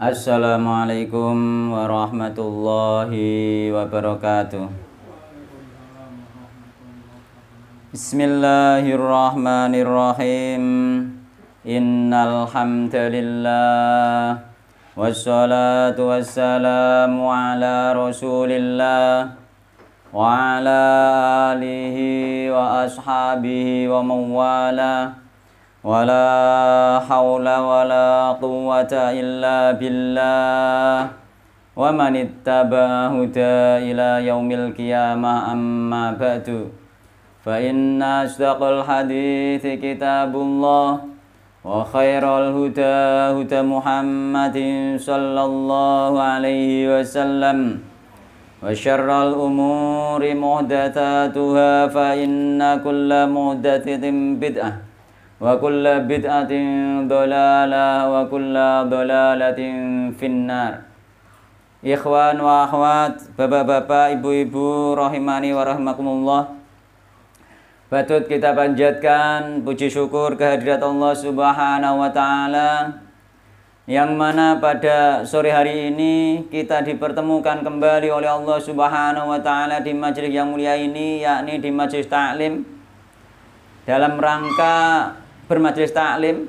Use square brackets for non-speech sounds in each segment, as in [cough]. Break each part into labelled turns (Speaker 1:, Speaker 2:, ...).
Speaker 1: Assalamualaikum warahmatullahi wabarakatuh Bismillahirrahmanirrahim Innal hamdalillah Wassalatu wassalamu ala rasulillah Wa ala alihi wa ashabihi wa mawalah ولا حول ولا قوة إلا بالله ومن اتبع هدى إلى يوم القيامة أما بعد فإن أصدق الحديث كتاب الله وخير الهدى هدى محمد صلى الله عليه وسلم وشر الأمور محدثاتها فإن كل محدثة بدعة وكل bid'atin ضلالة وكل ضلالة في النار Ikhwan wa akhwat, bapak-bapak, ibu-ibu, rahimani wa rahmakumullah Patut kita panjatkan puji syukur kehadirat Allah subhanahu wa ta'ala
Speaker 2: Yang mana pada sore hari ini kita dipertemukan kembali oleh Allah subhanahu wa ta'ala di majelis yang mulia ini Yakni di majelis ta'lim Dalam rangka bermajelis taklim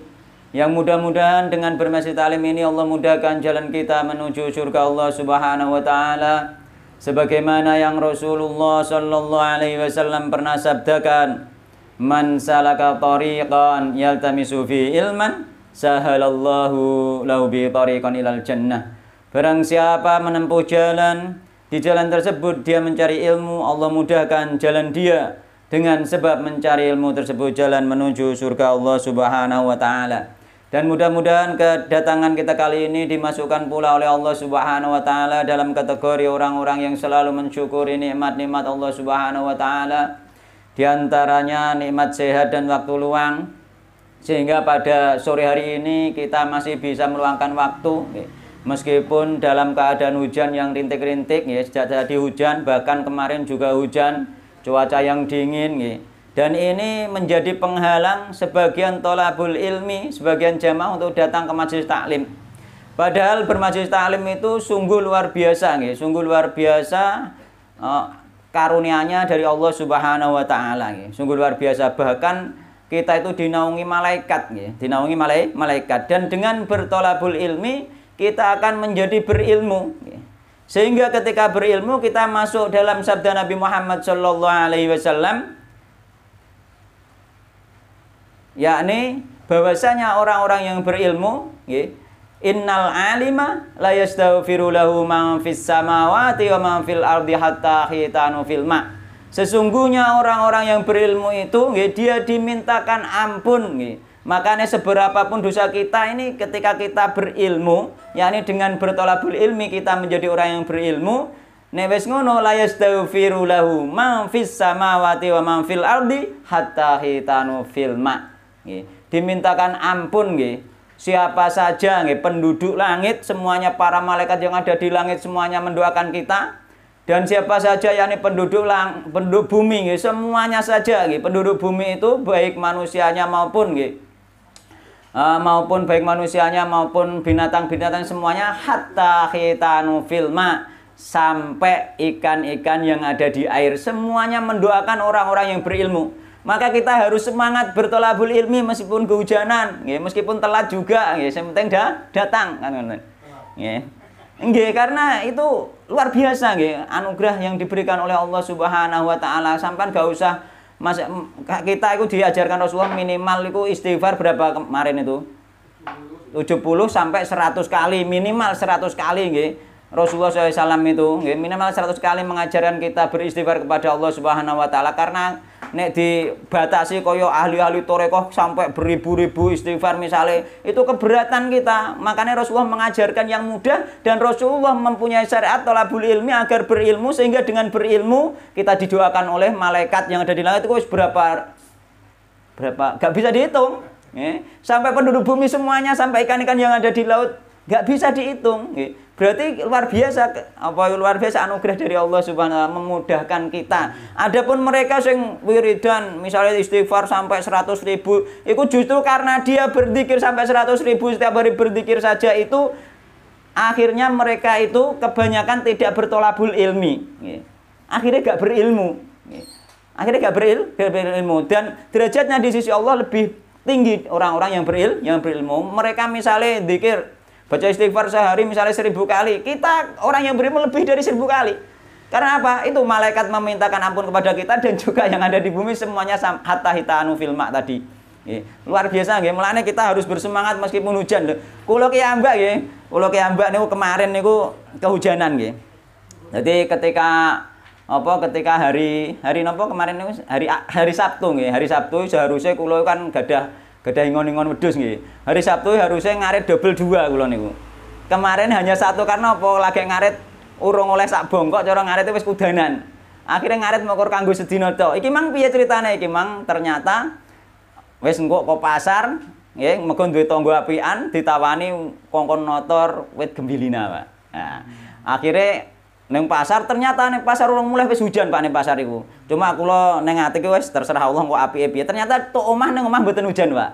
Speaker 2: yang mudah-mudahan dengan bermajelis taklim ini Allah mudahkan jalan kita menuju surga Allah Subhanahu wa taala sebagaimana yang Rasulullah sallallahu alaihi wasallam pernah sabdakan man salaka tariqan yaltamisu fi ilman sahalallahu lahu bi tariqan ilal jannah barang siapa menempuh jalan di jalan tersebut dia mencari ilmu Allah mudahkan jalan dia dengan sebab mencari ilmu tersebut jalan menuju surga Allah Subhanahu wa taala. Dan mudah-mudahan kedatangan kita kali ini dimasukkan pula oleh Allah Subhanahu wa taala dalam kategori orang-orang yang selalu mensyukuri nikmat-nikmat Allah Subhanahu wa taala. Di antaranya nikmat sehat dan waktu luang. Sehingga pada sore hari ini kita masih bisa meluangkan waktu meskipun dalam keadaan hujan yang rintik-rintik ya sejak tadi hujan bahkan kemarin juga hujan cuaca yang dingin gitu Dan ini menjadi penghalang sebagian tolabul ilmi, sebagian jamaah untuk datang ke majelis taklim. Padahal bermajelis taklim itu sungguh luar biasa gitu sungguh luar biasa karunia eh, karunianya dari Allah Subhanahu wa taala Sungguh luar biasa bahkan kita itu dinaungi malaikat gitu dinaungi malaikat dan dengan bertolabul ilmi kita akan menjadi berilmu sehingga ketika berilmu kita masuk dalam sabda Nabi Muhammad Shallallahu Alaihi Wasallam, yakni bahwasanya orang-orang yang berilmu, ya, Innal alima la yastaghfiru lahu man fis samawati wa man fil ardi hatta khitanu fil ma. Sesungguhnya orang-orang yang berilmu itu dia dimintakan ampun nggih Makanya seberapapun dosa kita ini ketika kita berilmu, yakni dengan bertolabul ilmi kita menjadi orang yang berilmu, nek wis ngono la yastaghfiru lahu man fis samawati wa man fil ardi hatta hitanu fil ma. Dimintakan ampun nggih. Siapa saja nggih penduduk langit semuanya para malaikat yang ada di langit semuanya mendoakan kita dan siapa saja yakni penduduk lang, penduduk bumi nggih semuanya saja nggih penduduk bumi itu baik manusianya maupun nggih Eh, maupun baik manusianya maupun binatang-binatang semuanya hatta khitanu filma sampai ikan-ikan yang ada di air semuanya mendoakan orang-orang yang berilmu maka kita harus semangat bertolabul ilmi meskipun kehujanan ya, meskipun telat juga ya, yang penting dah datang kan ya. karena itu luar biasa nggih anugerah yang diberikan oleh Allah Subhanahu wa taala sampean gak usah Mas kita itu diajarkan Rasulullah minimal itu istighfar berapa kemarin itu? 70 sampai 100 kali minimal 100 kali nggih. Rasulullah SAW itu minimal 100 kali mengajarkan kita beristighfar kepada Allah Subhanahu wa taala karena nek dibatasi koyo ahli-ahli torekoh sampai beribu-ribu istighfar misalnya itu keberatan kita makanya Rasulullah mengajarkan yang mudah dan Rasulullah mempunyai syariat tolabul ilmi agar berilmu sehingga dengan berilmu kita didoakan oleh malaikat yang ada di langit itu berapa berapa gak bisa dihitung eh, sampai penduduk bumi semuanya sampai ikan-ikan yang ada di laut gak bisa dihitung eh, Berarti luar biasa apa luar biasa anugerah dari Allah Subhanahu wa memudahkan kita. Adapun mereka yang wiridan misalnya istighfar sampai 100 ribu itu justru karena dia berzikir sampai 100 ribu setiap hari berzikir saja itu akhirnya mereka itu kebanyakan tidak bertolabul ilmi. Akhirnya gak berilmu. Akhirnya gak beril, gak berilmu dan derajatnya di sisi Allah lebih tinggi orang-orang yang beril, yang berilmu. Mereka misalnya zikir Baca istighfar sehari misalnya seribu kali. Kita orang yang beriman lebih dari seribu kali. Karena apa? Itu malaikat memintakan ampun kepada kita dan juga yang ada di bumi semuanya hatta hita anu filma tadi. Ya. Luar biasa nggih. Mulane kita harus bersemangat meskipun hujan lho. Kula ki ambak nggih. Kula ki ambak niku kemarin niku kehujanan nggih. Jadi ketika apa ketika hari hari nopo kemarin niku hari hari Sabtu nggih. Hari Sabtu seharusnya kula kan gadah Kedah ingon ngon wedus nih. Hari Sabtu harusnya ngarit double dua kula niku. Kemarin hanya satu karena apa lagi ngarit urung oleh sak bongkok cara ngarit wis kudanan. Akhirnya ngarit mokor kanggo sedino to. Iki mang piye ceritane iki mang? Ternyata wis engko kok pasar nggih mergo duwe tangga apian ditawani kongkon notor wit gembilina, Pak. Nah, akhirnya Neng pasar ternyata neng pasar orang mulai wis hujan Pak neng pasar ibu. Cuma lo neng ati wes terserah Allah kok api api. Ternyata tuh omah neng omah mboten hujan Pak.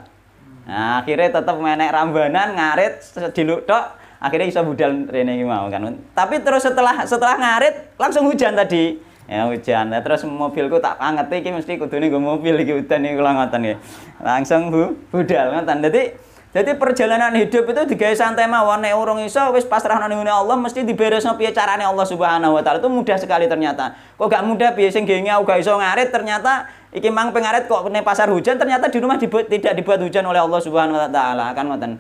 Speaker 2: Nah, akhirnya tetep menek rambanan ngarit diluk dok. akhirnya bisa budal rene mau kan. Tapi terus setelah setelah ngarit langsung hujan tadi. Ya hujan. Nah, terus mobilku tak pangeti iki mesti kudune nggo mobil iki udan iki kula ngoten ya. Langsung bu, budal ngoten. Dadi jadi perjalanan hidup itu digawe santai mawon nek urung iso wis pasrahno ning Allah mesti diberesno piye carane Allah Subhanahu wa taala. Itu mudah sekali ternyata. Kok gak mudah piye sing uga gak iso ngarit ternyata iki mang pengarit kok kene pasar hujan ternyata di rumah dibuat, tidak dibuat hujan oleh Allah Subhanahu wa taala kan ngoten.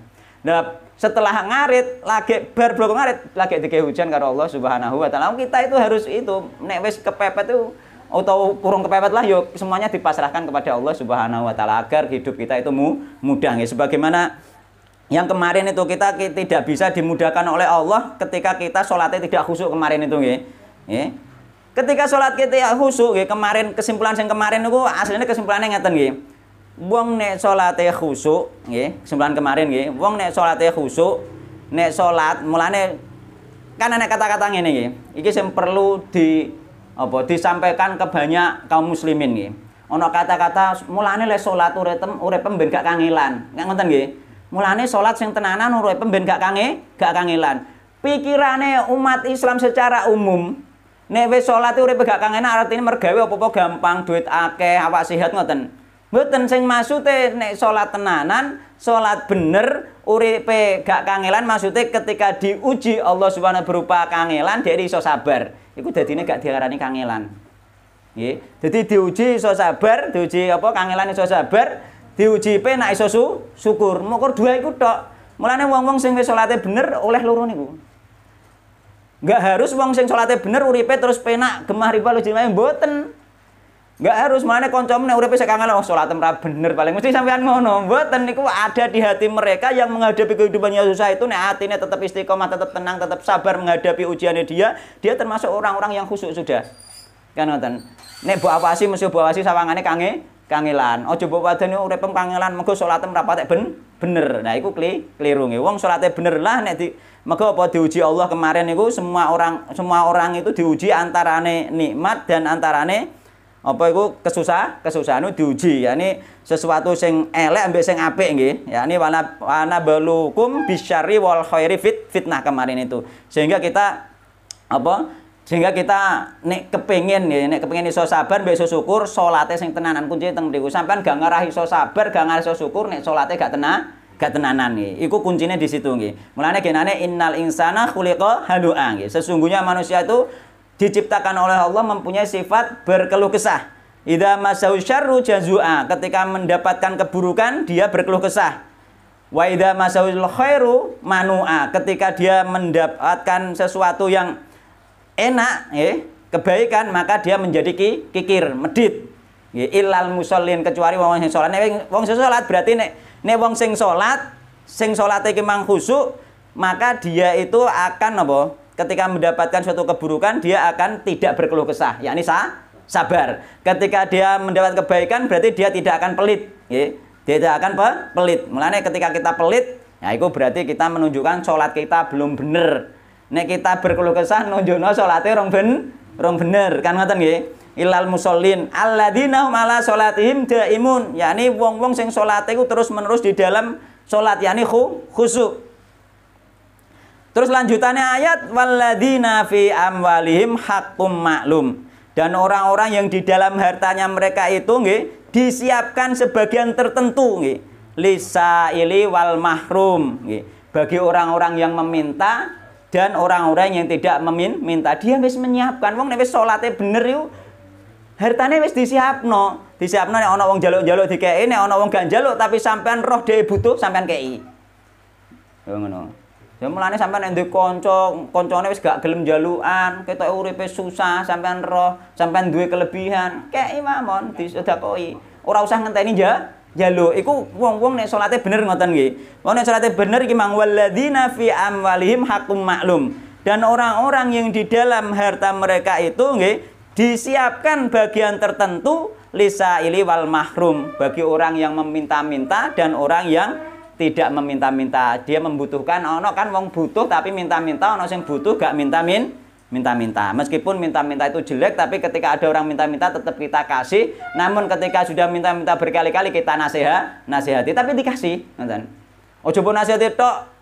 Speaker 2: Nah, setelah ngarit lagi berblok ngarit lagi dikei hujan karo Allah Subhanahu wa taala. Kita itu harus itu nek wis kepepet tuh atau kurung kepepet lah yuk semuanya dipasrahkan kepada Allah Subhanahu wa taala agar hidup kita itu mudah ya sebagaimana yang kemarin itu kita tidak bisa dimudahkan oleh Allah ketika kita sholatnya tidak khusyuk kemarin itu ya. ya. Ketika sholat kita ya khusyuk ya, kemarin kesimpulan yang kemarin itu aslinya kesimpulannya ngeten ya. Wong nek sholatnya khusyuk ya, kesimpulan kemarin ya. Wong nek sholatnya khusyuk, nek sholat mulane kan ada kata-kata ini ya. Iki yang perlu di apa disampaikan ke banyak kaum muslimin nih. Ono kata-kata mulane le salat uretem urip ben gak kangelan. Nggak ngoten nggih. Mulane salat sing tenanan urip ben gak kange gak kangelan. Pikirane umat Islam secara umum nek wis salat urip gak kangenan artine mergawe apa-apa gampang, duit akeh, awak sehat ngoten. Mboten sing maksude nek salat tenanan, salat bener uripe gak kangelan maksudnya ketika diuji Allah Subhanahu berupa kangelan dia iso sabar. Iku dadine gak diarani kangelan. Nggih. Dadi diuji iso sabar, diuji apa kangelan iso sabar, diuji pe nek iso su, syukur. Mukur dua iku tok. Mulane wong-wong sing wis bener oleh loro niku. Enggak harus wong sing salate bener uripe terus penak gemah riba lu jenenge mboten. Enggak harus mana koncomu nek uripe kangen oh sholat ora bener paling mesti sampean ngono. Mboten niku ada di hati mereka yang menghadapi kehidupannya susah itu nek ini tetap istiqomah, tetap tenang, tetap sabar menghadapi ujiannya dia, dia termasuk orang-orang yang khusyuk sudah. Kan ngoten. Nek mbok awasi mesti mbok awasi sawangane kange kangelan. coba mbok nih udah kangelan mengko sholat ora patek ben bener. Nah iku kli, keliru nggih. Wong salate bener lah nek di maka apa diuji Allah kemarin itu semua orang semua orang itu diuji antara nih nikmat dan antara nih apa itu kesusah kesusahan itu diuji ya ini sesuatu sing elek ambek sing apik ya ini wana wana belukum bisyari wal khairi fit fitnah kemarin itu sehingga kita apa sehingga kita nek kepingin ya nek kepengin iso sabar mbek iso syukur salate sing tenanan kunci teng sampai sampean gak ngarah iso sabar gak ngarah iso syukur nek salate gak tena gak tenanan nggih. Iku kuncinya di situ nggih. Mulane genane innal insana khuliqa halu'a nggih. Sesungguhnya manusia itu diciptakan oleh Allah mempunyai sifat berkeluh kesah. Idza masau syarru jazua, ketika mendapatkan keburukan dia berkeluh kesah. Wa idza masau khairu manua, ketika dia mendapatkan sesuatu yang enak, eh, kebaikan maka dia menjadi kikir, medit. Ya, ilal musallin kecuali wong sing salat. wong sing salat berarti nek nek wong sing salat, sing salate ki mang khusuk, maka dia itu akan apa? ketika mendapatkan suatu keburukan dia akan tidak berkeluh kesah yakni sa sabar ketika dia mendapat kebaikan berarti dia tidak akan pelit ya. dia tidak akan pe pelit mulanya ketika kita pelit ya itu berarti kita menunjukkan sholat kita belum benar nek kita berkeluh kesah nunjukno sholatnya rong ben rong bener kan ngoten nggih ilal musallin alladzina hum ala sholatihim daimun yakni wong-wong sing salate terus-menerus di dalam sholat yakni hu khusyuk Terus lanjutannya ayat waladina fi amwalihim hakum maklum. Dan orang-orang yang di dalam hartanya mereka itu nih disiapkan sebagian tertentu lisa ili wal mahrum nih Bagi orang-orang yang meminta dan orang-orang yang tidak meminta dia wis menyiapkan wong nek solatnya salate bener yuk hartane wis disiapno. Disiapno nek ana wong jaluk-jaluk dikeki nek ana wong gak jaluk tapi sampean roh dhewe butuh sampean kei. Ya mulane sampean nek kanca, kancane wis gak gelem jalukan, ketok uripe susah, sampean roh, sampean duwe kelebihan, kei imamon disedakoi. Ora usah ngenteni ja jaluk. Iku wong-wong nek salate bener ngoten nggih. Wong nek salate bener iki mang walladzina fi amwalihim hakum ma'lum. Dan orang-orang yang di dalam harta mereka itu nggih disiapkan bagian tertentu lisa ili wal mahrum bagi orang yang meminta-minta dan orang yang tidak meminta-minta. Dia membutuhkan ono kan wong butuh tapi minta-minta ono sing butuh gak minta-min minta-minta. Meskipun minta-minta itu jelek tapi ketika ada orang minta-minta tetap kita kasih. Namun ketika sudah minta-minta berkali-kali kita nasihat, nasihati tapi dikasih, nonton Ojo pun nasihati tok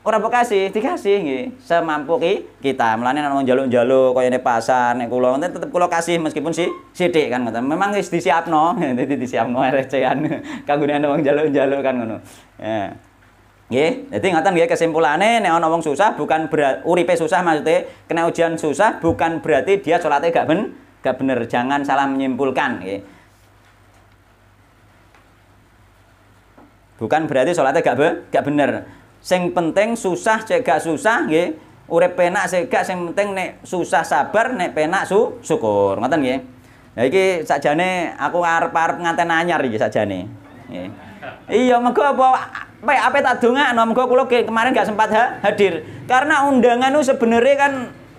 Speaker 2: Orang Bekasi dikasih nggih, semampu ki kita. Mulane jalur-jalur, kau yang di pasar nih kulo nanti tetap kulo kasih meskipun si sidik kan kata Memang wis disiapno, [laughs] siap no recehan [laughs] kagunian orang jalur-jalur kan ngono. Ya. jadi dadi ngoten kesimpulannya, kesimpulane nawang susah bukan berat, uripe susah maksudnya kena ujian susah bukan berarti dia sholatnya gak ben gak bener. Jangan salah menyimpulkan Ya. Bukan berarti sholatnya gak, be, gak bener. Sing penting susah cek gak susah nggih. Urip penak sik gak sing penting nek susah sabar, nek penak su syukur. Ngoten nggih. Ya saja nih. aku arep-arep nganten anyar iki nih. Iya, mengko apa apa apa tak dongakno mengko kula kemarin gak sempat ha, hadir. Karena undangan itu sebenarnya kan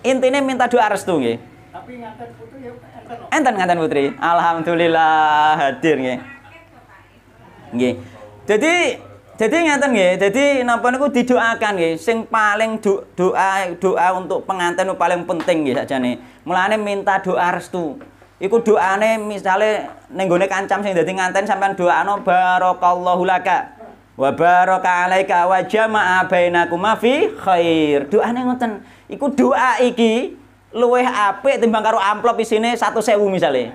Speaker 2: intinya minta doa restu nggih.
Speaker 3: Tapi nganten putri ya
Speaker 2: enten. Enten nganten putri. Alhamdulillah hadir nggih. Nggih. Jadi jadi ngeten nggih, jadi napa niku didoakan nggih sing paling do, doa doa untuk pengantin paling penting nggih sakjane. Mulane minta doa restu. Iku doane misale ning gone kancam sing dadi nganten sampean doano barakallahu laka wa baraka alaika wa jamaa bainakuma fi khair. Doane ngoten. Iku doa iki luweh apik timbang karo amplop isine 100.000 misale.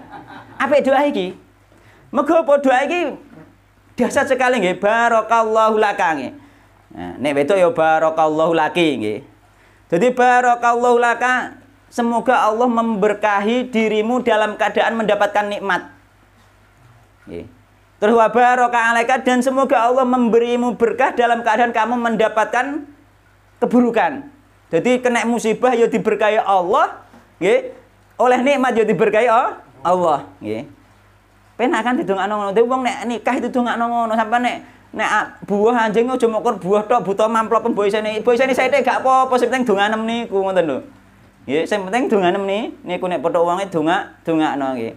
Speaker 2: Apik doa iki. Mega apa doa iki dasar sekali nggih, barakallahu laka nggih. Nah, nek wedok ya barakallahu laki nggih. Jadi barakallahu laka semoga Allah memberkahi dirimu dalam keadaan mendapatkan nikmat. Nggih. Terus wa baraka alaika dan semoga Allah memberimu berkah dalam keadaan kamu mendapatkan keburukan. Jadi kena musibah ya diberkahi Allah, nggih. Oleh nikmat ya diberkahi Allah, nggih. Penak kan didongakno ngono. dia wong nek nikah itu didongakno ngono sampean nek nek buah anjing aja mokor buah tok buta mamplop mbok isine. Mbok isine saiki gak apa-apa sing penting donganem niku ngoten lho. Nggih, sing penting donganem ni, niku nek potok wonge dongak dongakno nggih.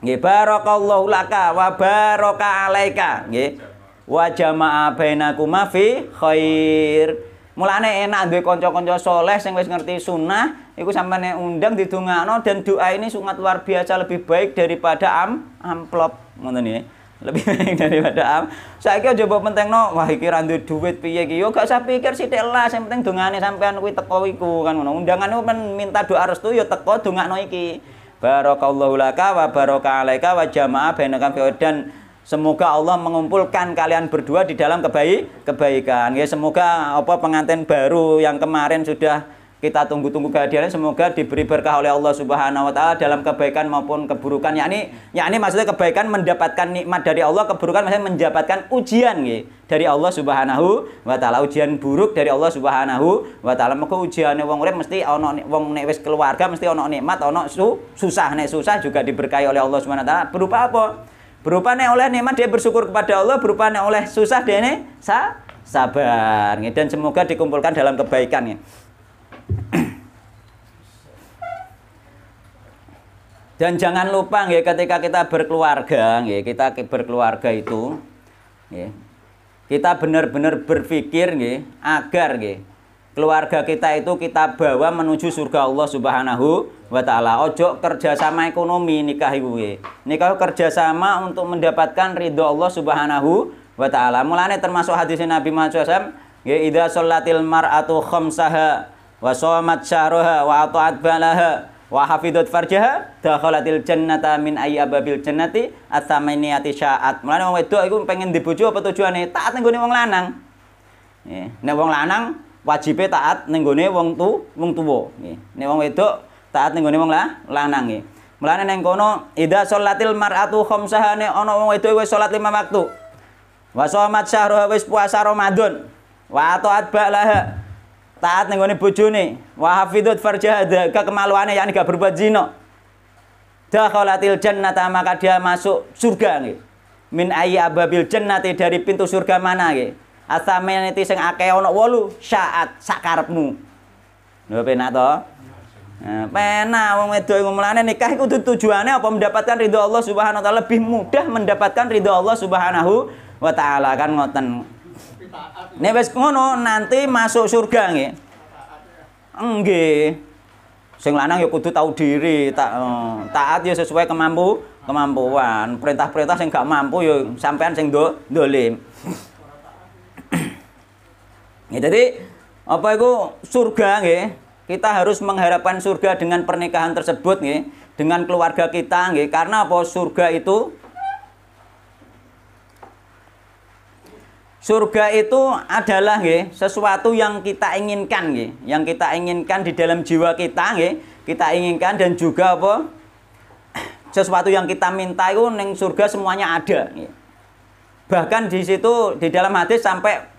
Speaker 2: Nggih, barakallahu laka wa baraka alaika, nggih. Wa jamaa bainakuma fi khair. Mulane enak duwe kanca-kanca soleh sing wis ngerti sunnah, Iku sampean undang di didongakno dan doa ini sangat luar biasa lebih baik daripada am amplop ngoten nih ya? Lebih [laughs] baik daripada am. saya kira jawab penting no wah kira ra duit piye kyo Yo gak usah pikir sih telah yang penting dongane sampean kuwi teko iku kan undangan itu men minta doa restu yo teko dongakno iki. Barakallahu laka wa baraka alaika wa jamaah bainaka dan Semoga Allah mengumpulkan kalian berdua di dalam kebaik kebaikan. Ya semoga apa pengantin baru yang kemarin sudah kita tunggu-tunggu kehadirannya semoga diberi berkah oleh Allah Subhanahu wa taala dalam kebaikan maupun keburukan yakni yakni maksudnya kebaikan mendapatkan nikmat dari Allah keburukan maksudnya mendapatkan ujian gitu, dari Allah Subhanahu wa taala ujian buruk dari Allah Subhanahu wa taala maka ujiane wong urip mesti ana wong nek wis keluarga mesti ana nikmat ana su, susah nek susah juga diberkahi oleh Allah Subhanahu wa taala berupa apa berupa nek oleh nikmat dia bersyukur kepada Allah berupa nek oleh susah dia ini sa sabar gitu. dan semoga dikumpulkan dalam kebaikan gitu dan jangan lupa ya ketika kita berkeluarga, ya kita berkeluarga itu ya, kita benar-benar berpikir ya, agar ya, keluarga kita itu kita bawa menuju surga Allah Subhanahu wa taala. Ojo kerjasama ekonomi nikah ibu ya. Nikah kerjasama untuk mendapatkan ridho Allah Subhanahu wa taala. Mulane termasuk hadis Nabi Muhammad SAW, ya idza sholatil mar'atu khamsaha wa shomat syahruha wa ata'at balaha wa hafidut farjaha dakhalatil jannata min ababil jannati atsamaniyati syaat. Mulane wong wedok iku pengen dibojo apa tujuane? Taat nenggone wong lanang. Nggih. Nek wong lanang wajibe taat nenggone wong tu wong tuwa, nggih. Nek wong wedok taat nenggone wong lah lanang nggih. Mulane ning kono ida sholatil mar'atu khamsaha ne ana wong wedok wis salat lima waktu. Wa shomat syahruha wis puasa Ramadan. Wa ata'at ba'laha taat ning ngene bojone wa hafidut farjahada kekemaluane yang gak berbuat zina dakhalatil jannata maka dia masuk surga nih min ayi ababil jannati dari pintu surga mana nih asameniti sing akeh ana walu syaat sakarpmu lho pernah toh Nah, wong wedok mulane nikah itu tujuannya apa mendapatkan ridho Allah Subhanahu wa taala lebih mudah mendapatkan ridho Allah Subhanahu wa taala kan ngoten Nek wis ngono nanti masuk surga nggih. Nggih. Sing lanang ya kudu tahu diri, tak eh, taat ya sesuai kemampu kemampuan. Perintah-perintah sing gak mampu ya sampean sing do dolim. ya jadi apa itu surga nggih. Kita harus mengharapkan surga dengan pernikahan tersebut nggih, dengan keluarga kita nggih. Karena apa surga itu Surga itu adalah ya, sesuatu yang kita inginkan ya, yang kita inginkan di dalam jiwa kita ya, kita inginkan dan juga apa? [clears throat] Sesuatu yang kita minta itu neng surga semuanya ada ya. Bahkan di situ di dalam hadis sampai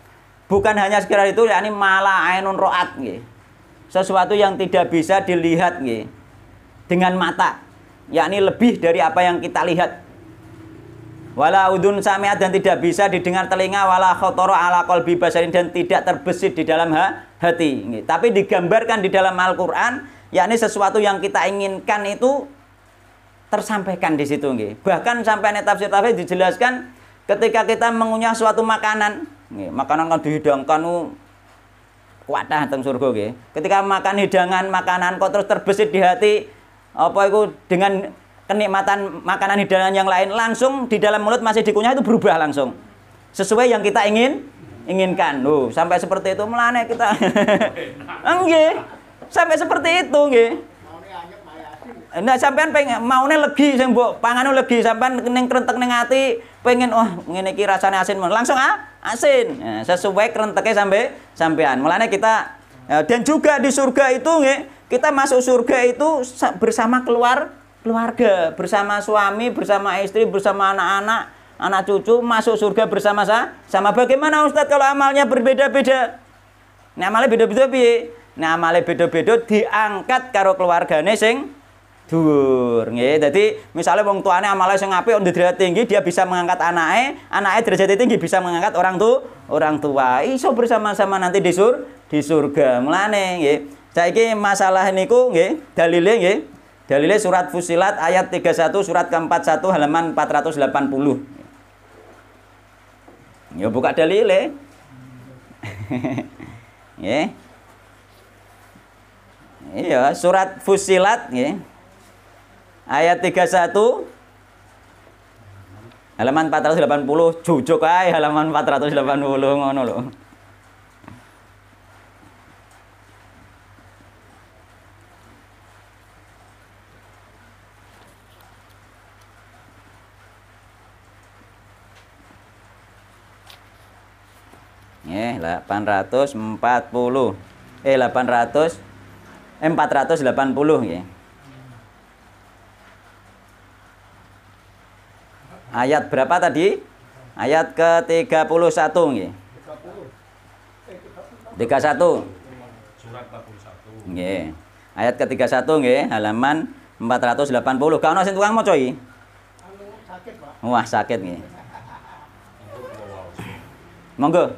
Speaker 2: bukan hanya sekedar itu yakni malah ainun roat ya. Sesuatu yang tidak bisa dilihat ya, dengan mata, yakni lebih dari apa yang kita lihat Wala udun samiat dan tidak bisa didengar telinga wala khotoro ala kolbi basarin dan tidak terbesit di dalam hati. Tapi digambarkan di dalam Al-Qur'an yakni sesuatu yang kita inginkan itu tersampaikan di situ Bahkan sampai tafsir-tafsir dijelaskan ketika kita mengunyah suatu makanan, makanan kan dihidangkan kuatah teng surga nggih. Ketika makan hidangan makanan kok terus terbesit di hati apa itu dengan kenikmatan makanan hidangan yang lain langsung di dalam mulut masih dikunyah itu berubah langsung sesuai yang kita ingin inginkan uh sampai seperti itu melane kita [laughs] enggak sampai seperti itu enggak Nah, sampean pengen maune legi sing mbok pangane legi sampean ning krentek ning hati pengen oh, ngene iki rasane asin langsung ah, asin. Nah, sesuai krenteke sampe sampean. Mulane kita eh, dan juga di surga itu nggih, kita masuk surga itu bersama keluar keluarga, bersama suami, bersama istri, bersama anak-anak, anak cucu masuk surga bersama saya. Sama bagaimana Ustadz kalau amalnya berbeda-beda? Nah, amalnya beda-beda bi Nah, amalnya beda-beda diangkat karo keluargane sing dur nggih. Dadi misalnya wong tuane amalnya sing apik on derajat tinggi, dia bisa mengangkat anaknya, anaknya derajat tinggi bisa mengangkat orang tu orang tua. Iso bersama-sama nanti di sur di surga. Mulane nggih. Saiki masalah niku nggih, dalilnya nggih Dalilnya surat Fusilat ayat 31 surat ke-41 halaman 480. Ya buka dalile.
Speaker 1: [laughs]
Speaker 2: ya. Iya, surat Fusilat ya. Ayat 31 halaman 480 jujuk ae halaman 480 ngono lho. ya 840. Eh 800 eh, 480 ya Ayat berapa tadi? Ayat ke-31 ya 31. ya Ayat ke-31 ya halaman 480. Gak nasi tukang mau anu, coi Wah, sakit
Speaker 1: nggih. Monggo.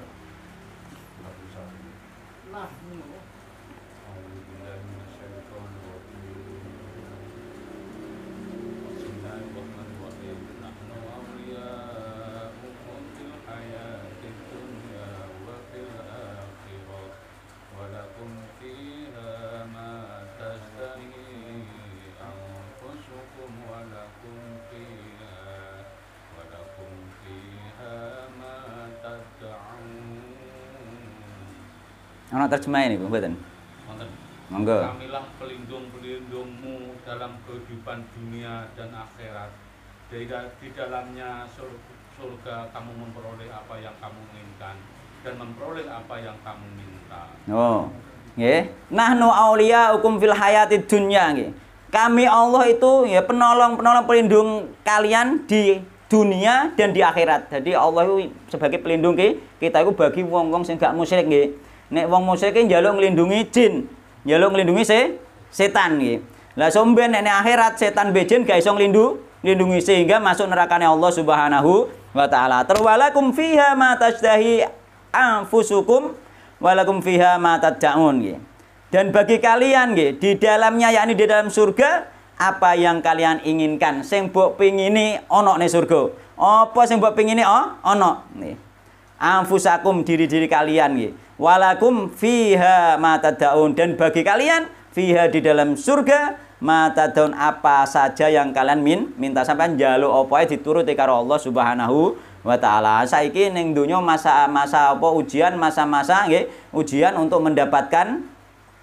Speaker 1: Nah, terjemah ini, Bu, mboten? Monggo.
Speaker 4: Kamilah pelindung-pelindungmu dalam kehidupan dunia dan akhirat. Di, di dalamnya surga, surga kamu memperoleh apa yang kamu inginkan dan memperoleh apa yang kamu
Speaker 2: minta. Oh. Nggih. Nahnu aulia hukum fil hayati dunya nggih. Kami Allah itu ya penolong-penolong pelindung kalian di dunia dan di akhirat. Jadi Allah itu sebagai pelindung kita itu bagi wong-wong sing gak musyrik nggih. Nek wong musyrike njaluk nglindungi jin, njaluk nglindungi se setan iki Lah somben nek akhirat setan bejin gak iso nglindu lindungi sehingga masuk neraka nerakane Allah Subhanahu wa taala. Terwalakum fiha ma tashtahi anfusukum walakum fiha ma tad'un nggih. Dan bagi kalian nggih di dalamnya yakni di dalam surga apa yang kalian inginkan sing mbok pingini ana ning surga. Apa sing mbok pingini oh ana nggih anfusakum diri-diri kalian nggih. Walakum fiha mata daun dan bagi kalian fiha di dalam surga mata daun apa saja yang kalian min minta sampean njaluk apa dituruti karo Allah Subhanahu wa taala. Saiki ning donya masa-masa apa ujian masa-masa nggih, ujian untuk mendapatkan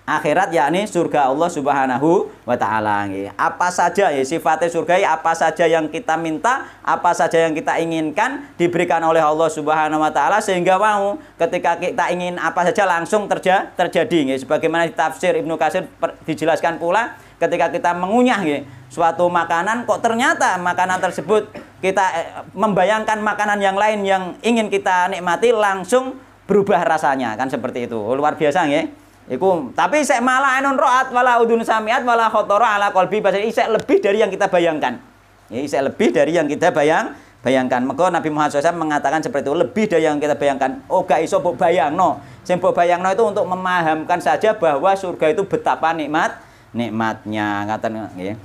Speaker 2: akhirat yakni surga Allah Subhanahu wa taala Apa saja ya sifatnya surga apa saja yang kita minta, apa saja yang kita inginkan diberikan oleh Allah Subhanahu wa taala sehingga mau ketika kita ingin apa saja langsung terja, terjadi ya. Sebagaimana di tafsir Ibnu Katsir dijelaskan pula ketika kita mengunyah ya, suatu makanan kok ternyata makanan tersebut kita eh, membayangkan makanan yang lain yang ingin kita nikmati langsung berubah rasanya kan seperti itu. Luar biasa nggih. Iku tapi saya malah non roat malah udun samiat malah kotor ala kolbi bahasa isek lebih dari yang kita bayangkan. Ya, isek lebih dari yang kita bayang bayangkan. Maka Nabi Muhammad SAW mengatakan seperti itu lebih dari yang kita bayangkan. Oh gak iso buk no. Sing bayang no itu untuk memahamkan saja bahwa surga itu betapa nikmat nikmatnya Kata ya.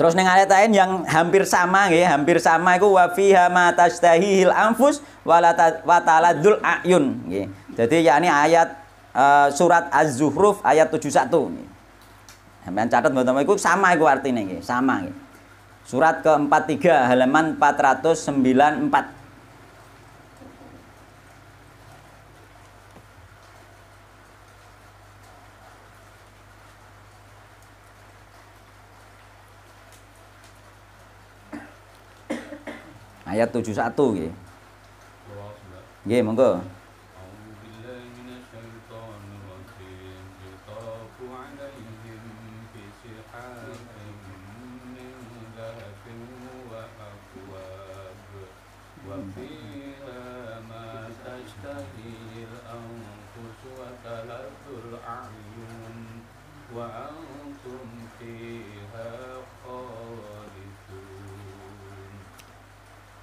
Speaker 2: Terus neng ayat lain yang hampir sama ya, hampir sama iku wafiha matastahihil amfus tashtahihil ayun Jadi Jadi ini ayat Eh, surat Az-Zuhruf ayat 71. Sampeyan catet mboten iku sama iku artine nggih, sama nggih. Surat ke-43 halaman 494. ayat 71 nggih. Nggih, monggo.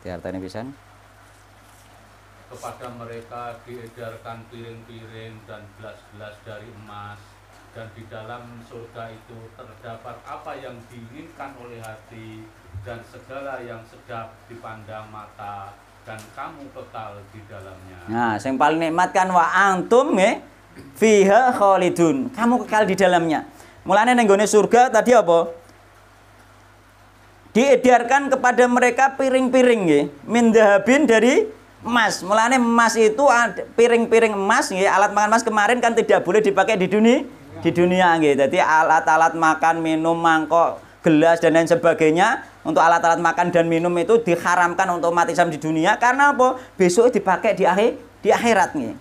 Speaker 2: diartani pisan
Speaker 4: kepada mereka diedarkan piring-piring dan gelas-gelas dari emas dan di dalam surga itu terdapat apa yang diinginkan oleh hati dan segala yang sedap dipandang mata dan kamu kekal di dalamnya.
Speaker 2: Nah, yang paling nikmat kan wa antum ya fiha kholidun, Kamu kekal di dalamnya. Mulanya nenggone surga tadi apa? diedarkan kepada mereka piring-piring ya. min dari emas. mulanya emas itu piring-piring emas ya. alat makan emas kemarin kan tidak boleh dipakai di dunia di dunia ya. Jadi alat-alat makan, minum, mangkok, gelas dan lain sebagainya untuk alat-alat makan dan minum itu diharamkan untuk mati Islam di dunia karena apa? Besok dipakai di akhir di akhirat nih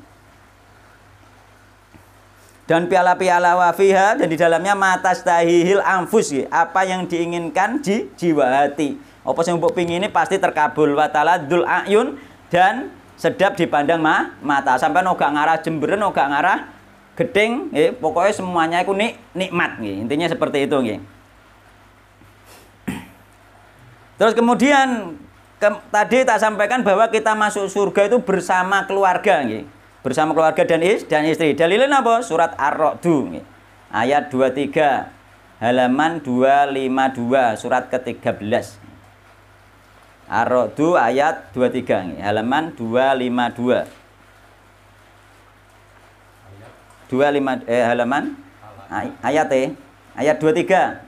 Speaker 2: dan piala-piala wafiha dan di dalamnya mata stahihil amfus, ya. apa yang diinginkan di jiwa hati apa yang mbok ini pasti terkabul watala dul ayun dan sedap dipandang ma mata sampai noga ngarah jemberen noga ngarah gedeng ya. pokoknya semuanya itu nik nikmat ya. intinya seperti itu ya. terus kemudian ke, tadi tak sampaikan bahwa kita masuk surga itu bersama keluarga ya bersama keluarga dan is dan istri. Dalilnya apa? Surat Ar-Ra'du ayat 23 halaman 252 surat ke-13. Ar-Ra'du ayat 23 halaman 252. 25 eh halaman ayat eh ayat 23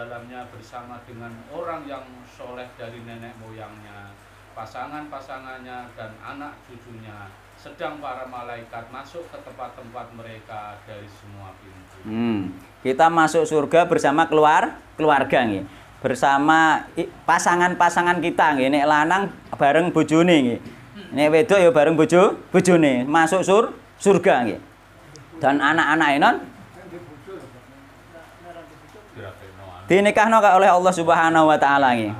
Speaker 4: dalamnya bersama dengan orang yang soleh dari nenek moyangnya, pasangan-pasangannya, dan anak cucunya. Sedang para malaikat masuk ke tempat-tempat mereka dari semua pintu.
Speaker 2: Hmm. Kita masuk surga bersama keluar keluarga nih bersama pasangan-pasangan kita nih, nek lanang bareng bojone nih, hmm. nek wedok ya bareng bojo bojone masuk sur surga nih dan anak-anak non dinikahno oleh Allah Subhanahu wa taala iki.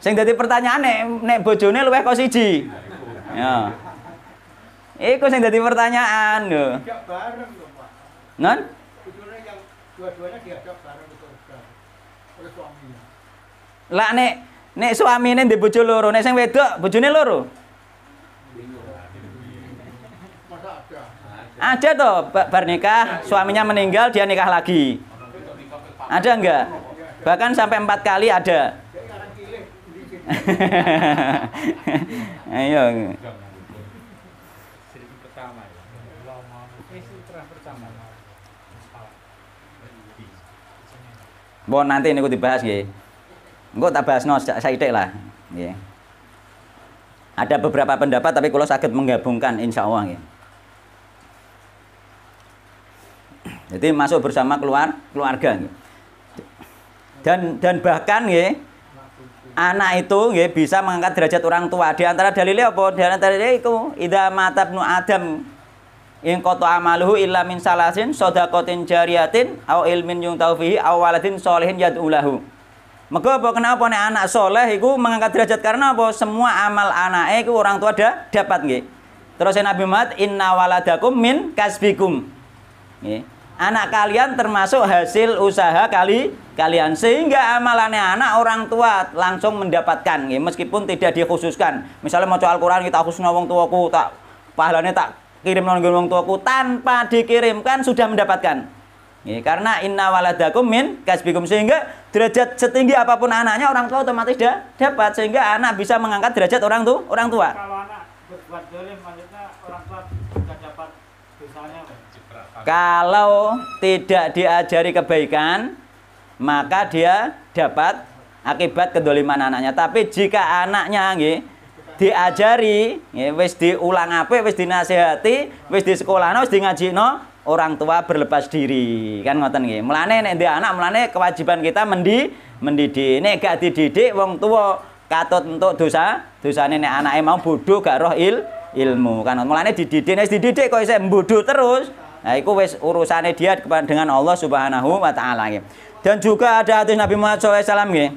Speaker 2: Sing dadi pertanyaan nek nek bojone luweh kok siji. Ya. Iku sing dadi pertanyaan lho. suaminya. Lah nek nek suamine ndek bojo loro, nek sing wedok bojone loro. Ada toh bar nikah, suaminya meninggal dia nikah lagi. Ada enggak? Bahkan sampai empat
Speaker 1: kali ada. Ayo.
Speaker 2: Bon ya. nanti ini dibahas ya. Gue tak bahas no ide lah. Ya. Ada beberapa pendapat tapi kalau sakit menggabungkan insya Allah ya. Jadi masuk bersama keluar keluarga. Ya dan dan bahkan ya anak itu ya, bisa mengangkat derajat orang tua di antara dalilnya apa di antara dalilnya itu idza matab nu adam in qata amaluhu illa min salasin shadaqatin jariyatin au ilmin yung taufihi au waladin solehin yad'ulahu maka apa kenapa nih anak soleh itu mengangkat derajat karena apa semua amal anaknya itu orang tua ada dapat nggih terus Nabi Muhammad inna waladakum min kasbikum nggih anak kalian termasuk hasil usaha kali kalian sehingga amalannya anak orang tua langsung mendapatkan ya, meskipun tidak dikhususkan misalnya mau Al-Quran kita khusus wong tuaku tak pahalanya tak kirim nang wong tuaku tanpa dikirimkan sudah mendapatkan ya, karena inna waladakum min kasbikum sehingga derajat setinggi apapun anaknya orang tua otomatis dah dapat sehingga anak bisa mengangkat derajat orang tu orang tua
Speaker 1: kalau anak berbuat dolim
Speaker 2: Kalau tidak diajari kebaikan, maka dia dapat akibat kedoliman anaknya. Tapi jika anaknya nggih diajari, nggih wis diulang apa, wis dinasehati, wis di sekolah, wis di no orang tua berlepas diri kan ngoten nggih. Mulane nek ndek anak mulane kewajiban kita mendi mendidik. Nek gak dididik wong tua katut untuk dosa, dosane nek anake mau bodoh gak roh il ilmu kan. Mulane dididik nek dididik kok isih bodoh terus. Nah, itu wis dia dengan Allah Subhanahu wa taala Dan juga ada hadis Nabi Muhammad SAW nggih.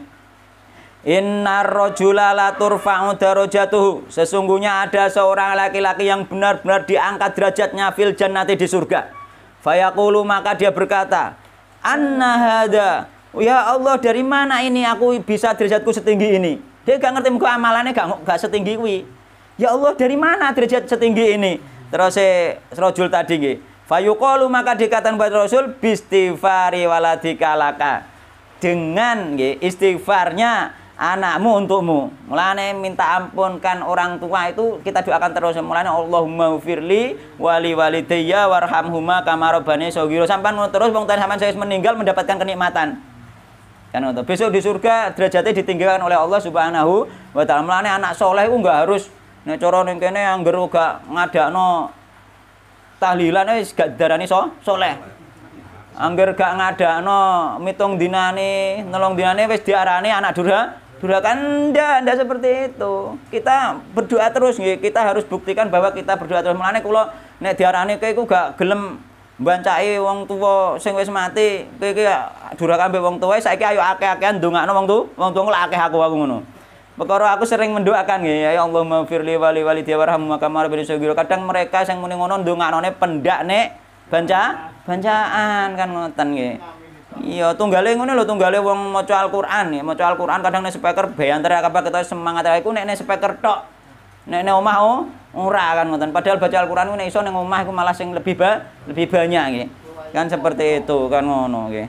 Speaker 2: Innar rajula la turfa'u darajatuhu. Sesungguhnya ada seorang laki-laki yang benar-benar diangkat derajatnya fil jannati di surga. Fayaqulu maka dia berkata, "Anna hada? Ya Allah, dari mana ini aku bisa derajatku setinggi ini?" Dia gak ngerti muka amalannya gak, gak setinggi kuwi. Ya Allah, dari mana derajat setinggi ini? Terus eh, rajul tadi nggih. Fayuqalu maka dikatakan kepada Rasul bistighfari waladika laka. Dengan nggih istighfarnya anakmu untukmu. Mulane minta ampunkan orang tua itu kita doakan terus. Mulane Allahumma firli wali walidayya warhamhuma kama rabbani shaghira. Sampan terus wong sampean saya meninggal mendapatkan kenikmatan. Kan untuk besok di surga derajatnya ditinggikan oleh Allah Subhanahu wa taala. Mulane anak soleh itu enggak harus nek cara ning kene anggere gak ngadakno tahlilan wis eh, gak darani so, soleh. Angger gak ngadakno mitung dinane, nelong dinane wis diarani anak durha. Durhaka ndak, ndak seperti itu. Kita berdoa terus nggih, kita harus buktikan bahwa kita berdoa terus. Mulane kula nek diarani kowe iku gak gelem mbancaki wong tuwa sing wis mati, kowe iki durhaka mbek wong tuwa saiki ayo akeh-akehan ndongakno wong tuwa, wong tuwa akeh aku aku ngono. Perkara aku sering mendoakan ya, ya Allah maghfirli wali wali dia warhamu maka marbili sugiro. Kadang mereka yang muni ngono ndongakne pendak nek banca bancaan kan ngoten nggih. Iya, tunggale ngono lho, tunggale wong maca Al-Qur'an ya, maca Al-Qur'an kadang nek speaker bayanter apa kita semangat aku nek nek speaker tok. Nek nek omah oh, ora kan ngoten. Padahal baca Al-Qur'an nek iso ning omah iku malah sing lebih ba lebih banyak nggih. Kan seperti itu kan ngono nggih.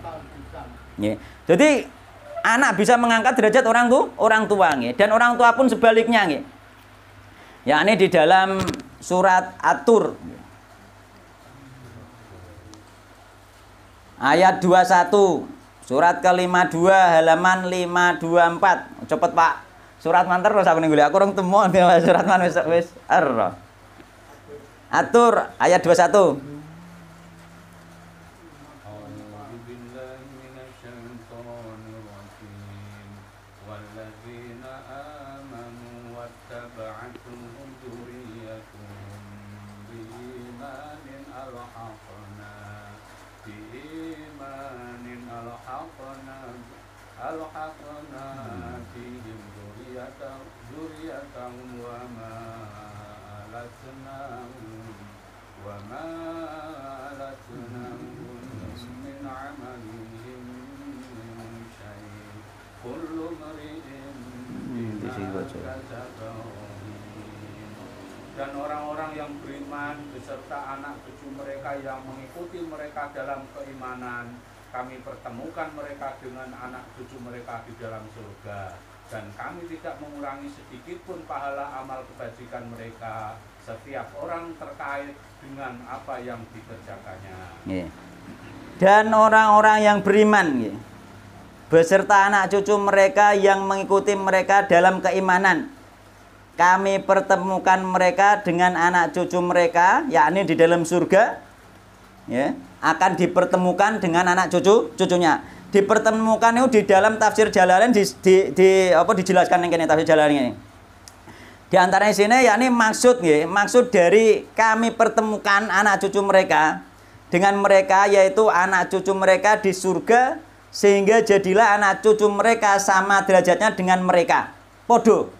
Speaker 2: Nggih. Jadi anak bisa mengangkat derajat orang tu orang tua nggih dan orang tua pun sebaliknya Ya ini di dalam surat atur ayat dua satu surat kelima dua halaman lima dua empat cepet Pak surat manter terus aku nggolek aku temuan temu surat man wis wis atur ayat satu.
Speaker 4: kami pertemukan mereka dengan anak cucu mereka di dalam surga dan kami tidak mengurangi sedikit pun pahala amal kebajikan mereka setiap orang terkait dengan apa yang dikerjakannya.
Speaker 2: Dan orang-orang yang beriman beserta anak cucu mereka yang mengikuti mereka dalam keimanan. Kami pertemukan mereka dengan anak cucu mereka, yakni di dalam surga ya, akan dipertemukan dengan anak cucu cucunya. Dipertemukan itu di dalam tafsir Jalalain di, di, di apa dijelaskan yang kini tafsir Jalalain ini. Di antara sini ya ini maksud ya, maksud dari kami pertemukan anak cucu mereka dengan mereka yaitu anak cucu mereka di surga sehingga jadilah anak cucu mereka sama derajatnya dengan mereka. Podo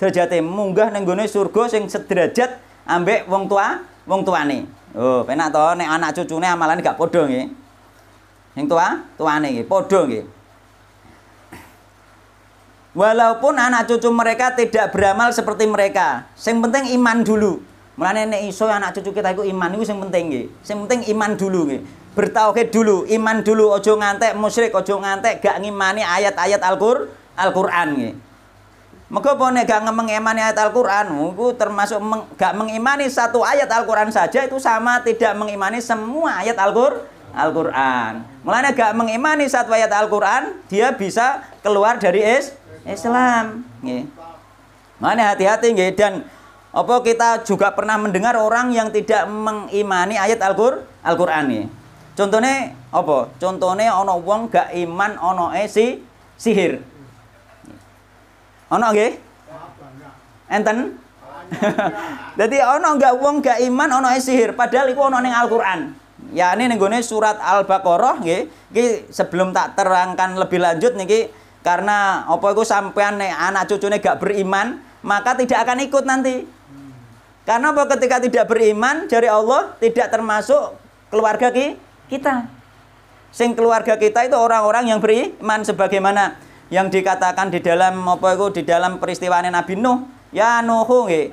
Speaker 2: derajatnya munggah neng surga sing sederajat ambek wong tua wong tuane. Oh, penak to nek anak cucune amalane gak padha nggih. Sing tua, tuane nggih, padha nggih. Walaupun anak cucu mereka tidak beramal seperti mereka, sing penting iman dulu. Mulane nek iso anak cucu kita iku iman iku sing penting nggih. Sing penting iman dulu nggih. Bertauhid dulu, iman dulu, ojo ngantek musyrik, ojo ngantek gak ngimani ayat-ayat Al-Qur'an Al nggih. Mengko pone gak mengimani ayat Al-Qur'an, itu termasuk meng, gak mengimani satu ayat Al-Qur'an saja itu sama tidak mengimani semua ayat Al-Qur'an. Mulanya gak mengimani satu ayat Al-Qur'an, dia bisa keluar dari is Islam. Mana hati-hati dan apa kita juga pernah mendengar orang yang tidak mengimani ayat Al-Qur'an -Qur, Al Contohnya apa? Contohnya ono wong gak iman ono esi sihir. Ono nggih? Enten? Jadi [laughs] ono enggak wong gak iman ono e sihir, padahal iku ono ning Al-Qur'an. Ya ini ning surat Al-Baqarah nggih. Iki sebelum tak terangkan lebih lanjut niki karena apa iku sampean nek anak cucunya gak beriman, maka tidak akan ikut nanti. Karena apa ketika tidak beriman dari Allah tidak termasuk keluarga ki, kita. Sing keluarga kita itu orang-orang yang beriman sebagaimana yang dikatakan di dalam apa itu di dalam peristiwa Nabi Nuh ya Nuhu nggih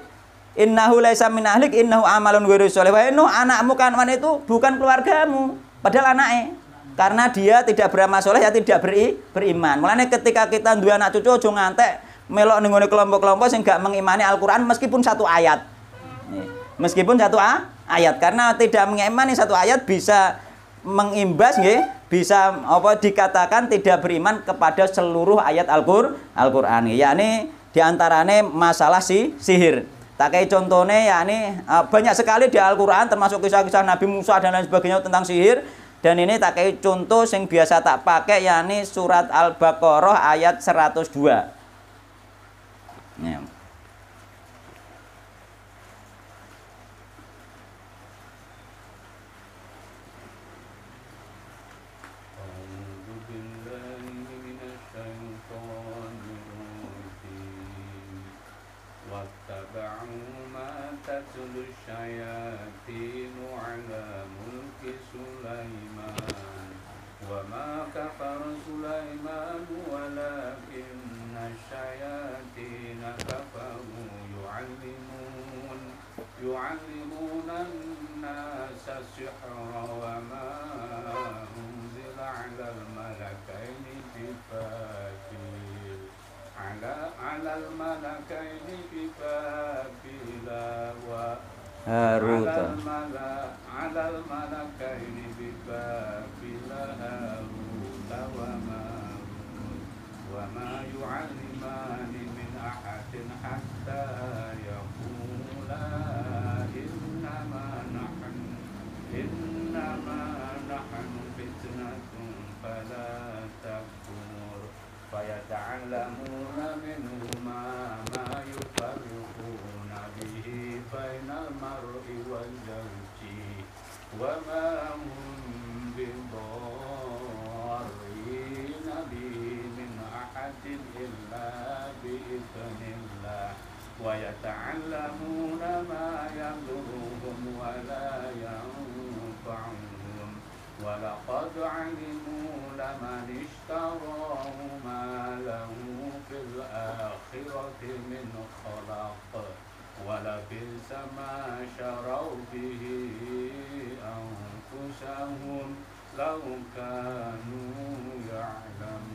Speaker 2: innahu laisa min ahlik innahu amalun ghairu sholih wahai Nuh anakmu kanwan itu bukan keluargamu padahal anaknya karena dia tidak beramal soleh ya tidak beri, beriman mulanya ketika kita dua anak cucu ojo ngantek melok kelompok-kelompok sing gak mengimani Al-Qur'an meskipun satu ayat meskipun satu ayat karena tidak mengimani satu ayat bisa mengimbas nggih bisa apa dikatakan tidak beriman kepada seluruh ayat Al-Qur'an. Al yakni diantaranya masalah si sihir. Tak kayak contohnya yakni eh, banyak sekali di Al-Qur'an termasuk kisah-kisah Nabi Musa dan lain sebagainya tentang sihir. Dan ini tak kayak contoh yang biasa tak pakai yakni surat Al-Baqarah ayat 102.
Speaker 1: Ya.
Speaker 5: Haruta.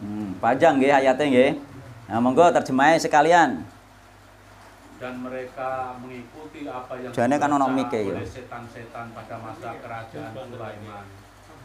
Speaker 4: Hmm, panjang nggih ayatnya
Speaker 2: nggih. Nah, monggo terjemahin sekalian.
Speaker 4: Dan mereka mengikuti apa yang Jane kan ono mike ya. Setan-setan pada masa iya, kerajaan Sulaiman.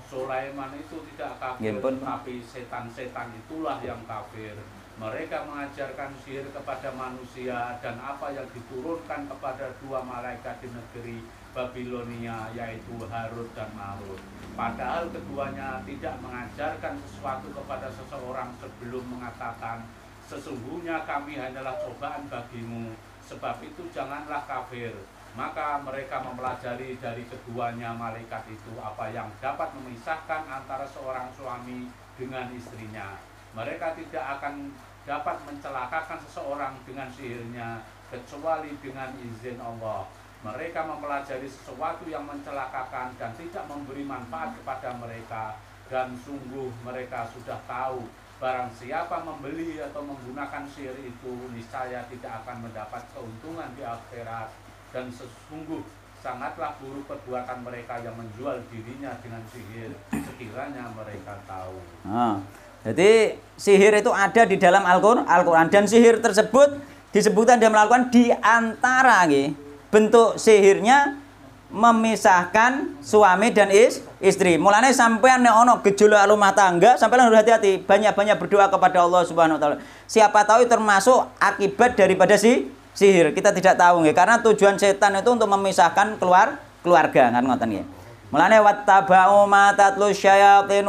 Speaker 4: Sulaiman itu tidak kafir, tapi setan-setan itulah yang kafir. Mereka mengajarkan sihir kepada manusia dan apa yang diturunkan kepada dua malaikat di negeri Babilonia yaitu Harut dan Marut. Padahal keduanya tidak mengajarkan sesuatu kepada seseorang sebelum mengatakan sesungguhnya kami hanyalah cobaan bagimu sebab itu janganlah kafir. Maka mereka mempelajari dari keduanya malaikat itu apa yang dapat memisahkan antara seorang suami dengan istrinya. Mereka tidak akan dapat mencelakakan seseorang dengan sihirnya kecuali dengan izin Allah mereka mempelajari sesuatu yang mencelakakan dan tidak memberi manfaat kepada mereka dan sungguh mereka sudah tahu barang siapa membeli atau menggunakan sihir itu niscaya tidak akan mendapat keuntungan di akhirat dan sesungguh sangatlah buruk perbuatan mereka yang menjual dirinya dengan sihir sekiranya mereka tahu
Speaker 2: nah, jadi sihir itu ada di dalam Al-Quran Al dan sihir tersebut disebutkan dan melakukan di antara gitu bentuk sihirnya memisahkan suami dan is, istri. Mulane sampai nek ono gejolak rumah tangga, Sampai harus hati-hati, banyak-banyak berdoa kepada Allah Subhanahu wa taala. Siapa tahu termasuk akibat daripada si sihir. Kita tidak tahu nggih, karena tujuan setan itu untuk memisahkan keluar keluarga, kan ngoten nggih. Mulane wattaba'u ma tatlu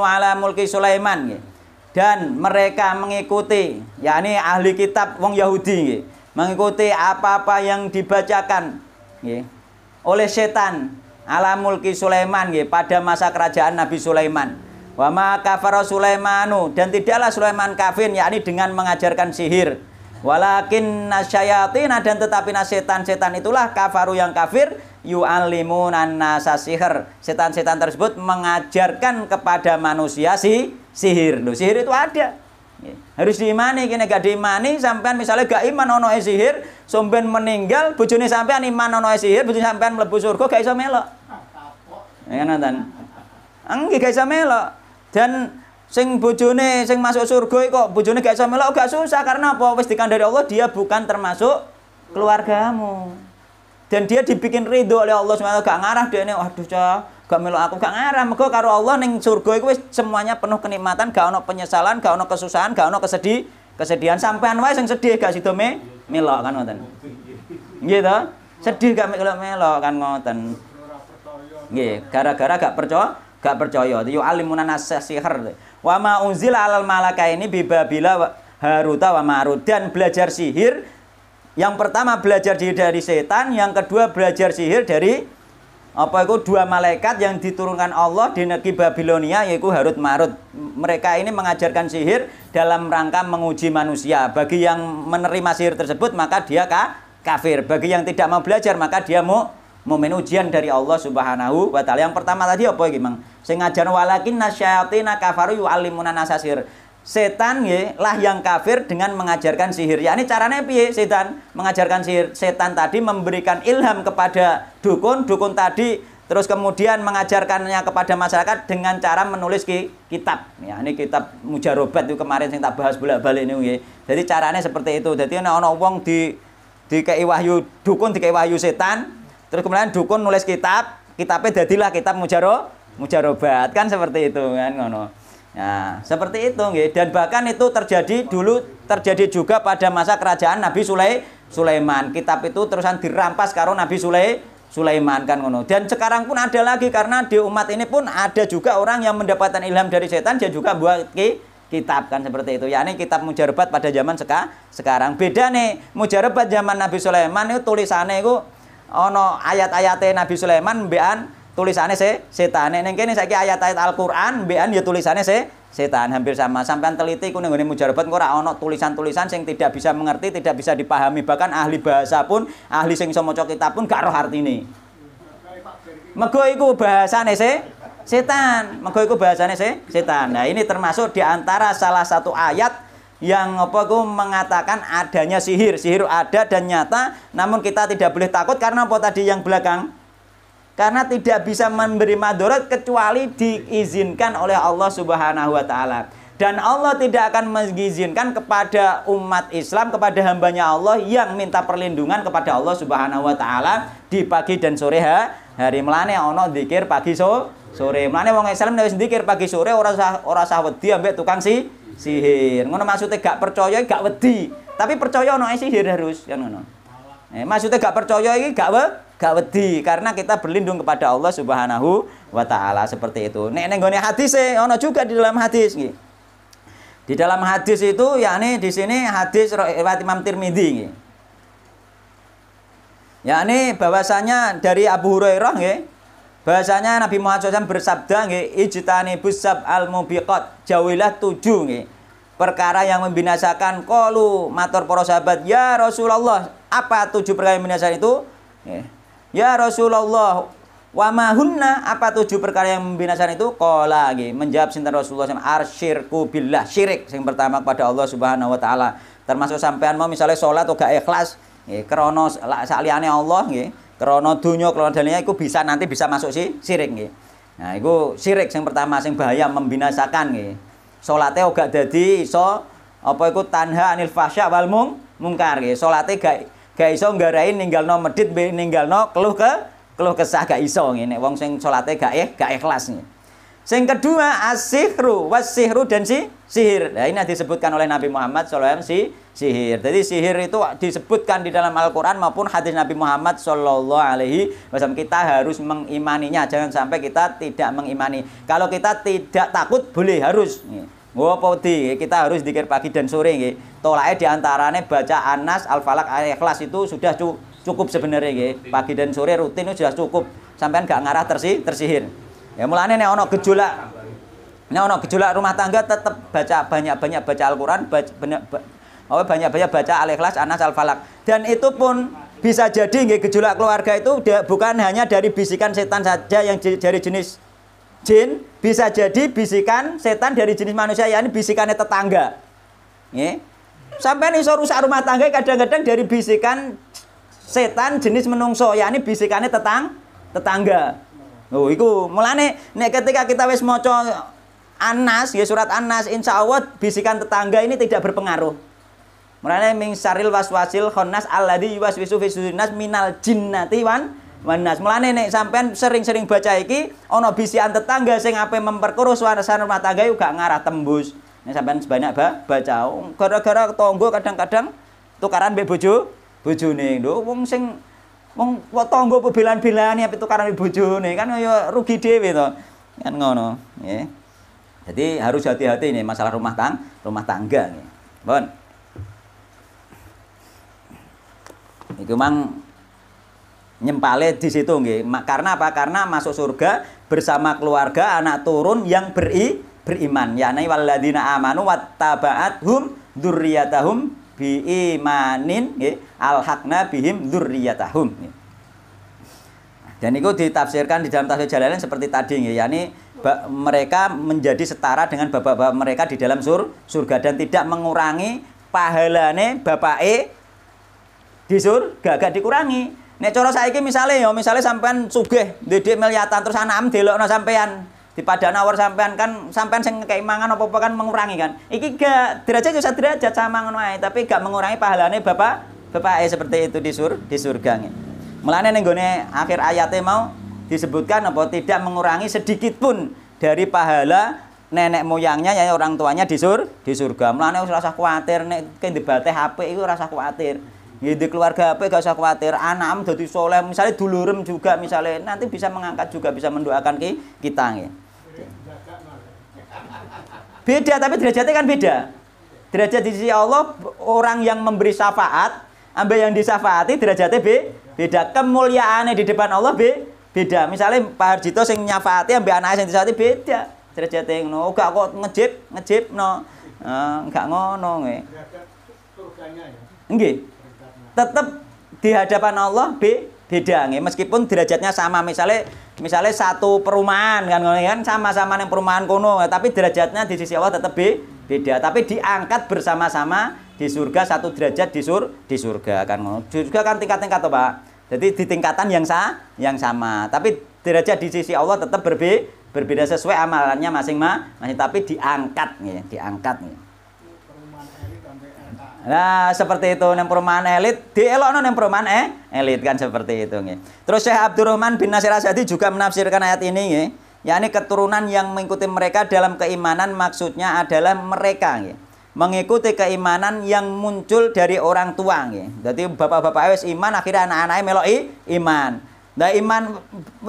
Speaker 2: ala mulki Sulaiman nggih. Dan mereka mengikuti yakni ahli kitab wong Yahudi nggih, mengikuti apa-apa yang dibacakan nggih. Oleh setan ala mulki Sulaiman nggih pada masa kerajaan Nabi Sulaiman. Wa ma kafara Sulaimanu dan tidaklah Sulaiman kafir yakni dengan mengajarkan sihir. Walakin nasyayatina dan tetapi setan-setan itulah kafaru yang kafir yu'allimunan nasa sihir. Setan-setan tersebut mengajarkan kepada manusia si sihir. Loh, sihir itu ada. Harus diimani kini gak diimani sampean misalnya gak iman ono sihir, somben meninggal, bujuni sampean iman ono sihir, bujuni sampean melebu surga gak iso melok.
Speaker 1: Ya kan
Speaker 2: gak iso melok. Dan sing bujuni sing masuk surga kok bujuni gak iso melok gak susah karena apa? Wis dari Allah dia bukan termasuk keluargamu. Dan dia dibikin ridho oleh Allah semuanya gak ngarah dia ini waduh cah gak melu aku gak ngarah mergo karo Allah ning surga iku wis semuanya penuh kenikmatan gak ono penyesalan gak ono kesusahan gak ono kesedih kesedihan sampean wae sing sedih gak sido me melok kan ngoten nggih to sedih gak melok melok kan ngoten nggih gara-gara gak percaya gak percaya yo alimunan sihir wa ma unzila alal malaka ini bibabila haruta wa marut dan belajar sihir yang pertama belajar sihir dari setan yang kedua belajar sihir dari apa itu dua malaikat yang diturunkan Allah di negeri Babilonia yaitu Harut Marut. Mereka ini mengajarkan sihir dalam rangka menguji manusia. Bagi yang menerima sihir tersebut maka dia ka kafir. Bagi yang tidak mau belajar maka dia mau momen ujian dari Allah Subhanahu wa taala. Yang pertama tadi apa iki, Mang? Sing ngajar walakin nasyaatina kafaru yu'allimuna nasasir setan ya lah yang kafir dengan mengajarkan sihir. Ya ini caranya piye setan mengajarkan sihir. Setan tadi memberikan ilham kepada dukun, dukun tadi terus kemudian mengajarkannya kepada masyarakat dengan cara menulis ki, kitab. Ya ini kitab Mujarobat itu kemarin yang tak bahas bolak-balik ini Ye. Jadi caranya seperti itu. Jadi ana ono wong di di wahyu dukun di wahyu setan, terus kemudian dukun nulis kitab, kitabnya jadilah kitab Mujaro Mujarobat kan seperti itu kan ngono. Nah, seperti itu nggih. Dan bahkan itu terjadi dulu terjadi juga pada masa kerajaan Nabi Sulai Sulaiman. Kitab itu terusan dirampas karo Nabi Sulai Sulaiman kan ngono. Dan sekarang pun ada lagi karena di umat ini pun ada juga orang yang mendapatkan ilham dari setan dia juga buat ki, kitab kan seperti itu. Ya ini kitab mujarabat pada zaman seka, sekarang. Beda nih mujarabat zaman Nabi Sulaiman itu tulisannya itu ono ayat-ayatnya Nabi Sulaiman bean tulisannya se setan neng kene saiki ayat-ayat Al-Qur'an mbekan ya tulisannya se setan hampir sama sampean teliti kuning kuning mujarabat kok ora tulisan-tulisan yang tidak bisa mengerti tidak bisa dipahami bahkan ahli bahasa pun ahli sing iso maca kitab pun gak roh artine mego iku bahasane se setan mego iku bahasane se setan nah ini termasuk diantara salah satu ayat yang apa aku mengatakan adanya sihir sihir ada dan nyata namun kita tidak boleh takut karena apa tadi yang belakang karena tidak bisa memberi madorot kecuali diizinkan oleh Allah Subhanahu wa taala. Dan Allah tidak akan mengizinkan kepada umat Islam, kepada hambanya Allah yang minta perlindungan kepada Allah Subhanahu wa taala di pagi dan sore ha, hari melane ono dikir pagi so, sore. Melane wong Islam nulis dikir pagi sore orang sah ora sah wedi ambek tukang si, sihir. Ngono maksudnya gak percaya gak wedi, tapi percaya ono sihir harus kan ngono. Eh, maksudnya gak percaya ini gak wedi gak wedi karena kita berlindung kepada Allah Subhanahu wa taala seperti itu. Nek neng gone hadis e, ono juga di dalam hadis nggih. Di dalam hadis itu yakni di sini hadis riwayat Imam Tirmidzi nggih. Yakni bahwasanya dari Abu Hurairah nggih bahasanya Nabi Muhammad SAW bersabda nggih ijtani busab al mubiqat jauhilah tujuh nggih perkara yang membinasakan kolu matur para sahabat ya Rasulullah apa tujuh perkara yang membinasakan itu nggih Ya Rasulullah, wa mahunna apa tujuh perkara yang membinasakan itu? Kola, lagi menjawab sinten Rasulullah SAW arsyirku billah syirik yang pertama kepada Allah Subhanahu wa taala. Termasuk sampean mau misalnya sholat atau gak ikhlas, nggih krana saliyane Allah nggih, krana dunya krana dunia itu bisa nanti bisa masuk si syirik nggih. Nah, itu syirik yang pertama yang bahaya membinasakan nggih. Sholatnya gak jadi so, apa iku tanha anil fasya wal mung mungkar nggih. Sholatnya gak gak iso nggarai no medit be ninggal no keluh ke keluh kesah gak iso ini wong sing salate gak eh gak ikhlas Seng Sing kedua asihru wasihru dan si sihir. Nah, ini disebutkan oleh Nabi Muhammad SAW si sihir. Jadi sihir itu disebutkan di dalam Al-Quran maupun hadis Nabi Muhammad Shallallahu Alaihi Wasallam. Kita harus mengimaninya. Jangan sampai kita tidak mengimani. Kalau kita tidak takut boleh harus. Nih. Wah kita harus dikir pagi dan sore Tolaknya Tolaknya diantaranya baca Anas, Al-Falak, Al-Ikhlas itu sudah cu cukup sebenarnya nge. Pagi dan sore rutin itu sudah cukup. Sampai nggak ngarah tersi tersihir. Ya mulanya nek ana gejolak nek ana gejolak rumah tangga tetap baca banyak-banyak baca Al-Qur'an, banyak-banyak baca Al-Ikhlas, Anas, Al-Falak. Dan itu pun bisa jadi nge, gejolak keluarga itu bukan hanya dari bisikan setan saja yang dari jenis jin bisa jadi bisikan setan dari jenis manusia ini bisikannya tetangga. Nggih. Sampai ini rusak rumah tangga kadang-kadang dari bisikan setan jenis menungso ini bisikannya tetang tetangga. Oh, iku mulane nek ketika kita wis maca Anas, ya surat Anas, insya Allah bisikan tetangga ini tidak berpengaruh. Mulane ming saril waswasil khonnas alladzi yuwaswisu fi minal jinnati wan Wanas. Mulane nek sampean sering-sering baca iki ana bisikan tetangga sing ape memperkeruh suasana rumah tangga yo gak ngarah tembus. Nek sampean sebanyak ba, baca gara-gara tonggo kadang-kadang tukaran mbek bojo bojone lho wong sing wong tonggo bilan belani ape tukaran mbek bojone kan yo rugi dhewe to. Kan ngono, nggih. Jadi harus hati-hati nih masalah rumah tang rumah tangga nih. Bon. itu mang nyempale di situ nggih. Karena apa? Karena masuk surga bersama keluarga anak turun yang beri beriman. Ya Yani waladina amanu wattabaat-hum dzurriyatahum biimanin nggih. Alhaqna bihim dzurriyatahum. Dan itu ditafsirkan di dalam tafsir Jalalain seperti tadi nggih, yakni mereka menjadi setara dengan bapak-bapak mereka di dalam sur surga dan tidak mengurangi pahalane bapak E di surga gak dikurangi Nek cara saiki misalnya ya, misalnya sampean sugih ndedek miliatan terus anak delokno sampean di awar sampean kan sampean sing kayak mangan apa apa kan mengurangi kan iki gak derajat yo ya derajat sama ngono ae tapi gak mengurangi pahalane bapak bapak eh, seperti itu di sur di surga nih melane ning gone akhir ayatnya mau disebutkan apa tidak mengurangi sedikit pun dari pahala nenek moyangnya ya orang tuanya di sur di surga melane wis rasa kuatir nek kendebate HP itu rasa kuatir Ya di keluarga apa gak usah khawatir, anakmu jadi soleh, misalnya dulurem juga misalnya nanti bisa mengangkat juga bisa mendoakan ki kita ya. Beda tapi derajatnya kan beda. Derajat di sisi Allah orang yang memberi syafaat ambil yang disafaati derajatnya be, beda. Kemuliaannya di depan Allah be, beda. Misalnya Pak Harjito sing nyafaati ambil anak yang disafaati beda. Derajatnya no oh, gak kok ngejip, ngejip no. Uh, eh, enggak ngono nggih. Enggih, tetap di hadapan Allah be beda nge. meskipun derajatnya sama misalnya misalnya satu perumahan kan kan sama-sama yang perumahan kuno tapi derajatnya di sisi Allah tetap be beda tapi diangkat bersama-sama di surga satu derajat di sur di surga kan ngono juga kan tingkat-tingkat Pak jadi di tingkatan yang sa yang sama tapi derajat di sisi Allah tetap berbe berbeda sesuai amalannya masing-masing tapi diangkat nih diangkat nih Nah, seperti itu nempuruman perumahan elit, dielokno neng perumahan eh elit kan seperti itu nih. Terus Syekh Abdurrahman bin Nasir Asyadi juga menafsirkan ayat ini ya yakni keturunan yang mengikuti mereka dalam keimanan maksudnya adalah mereka nih, Mengikuti keimanan yang muncul dari orang tua nih. Jadi bapak-bapak wis iman akhirnya anak-anaknya meloki iman. Nah iman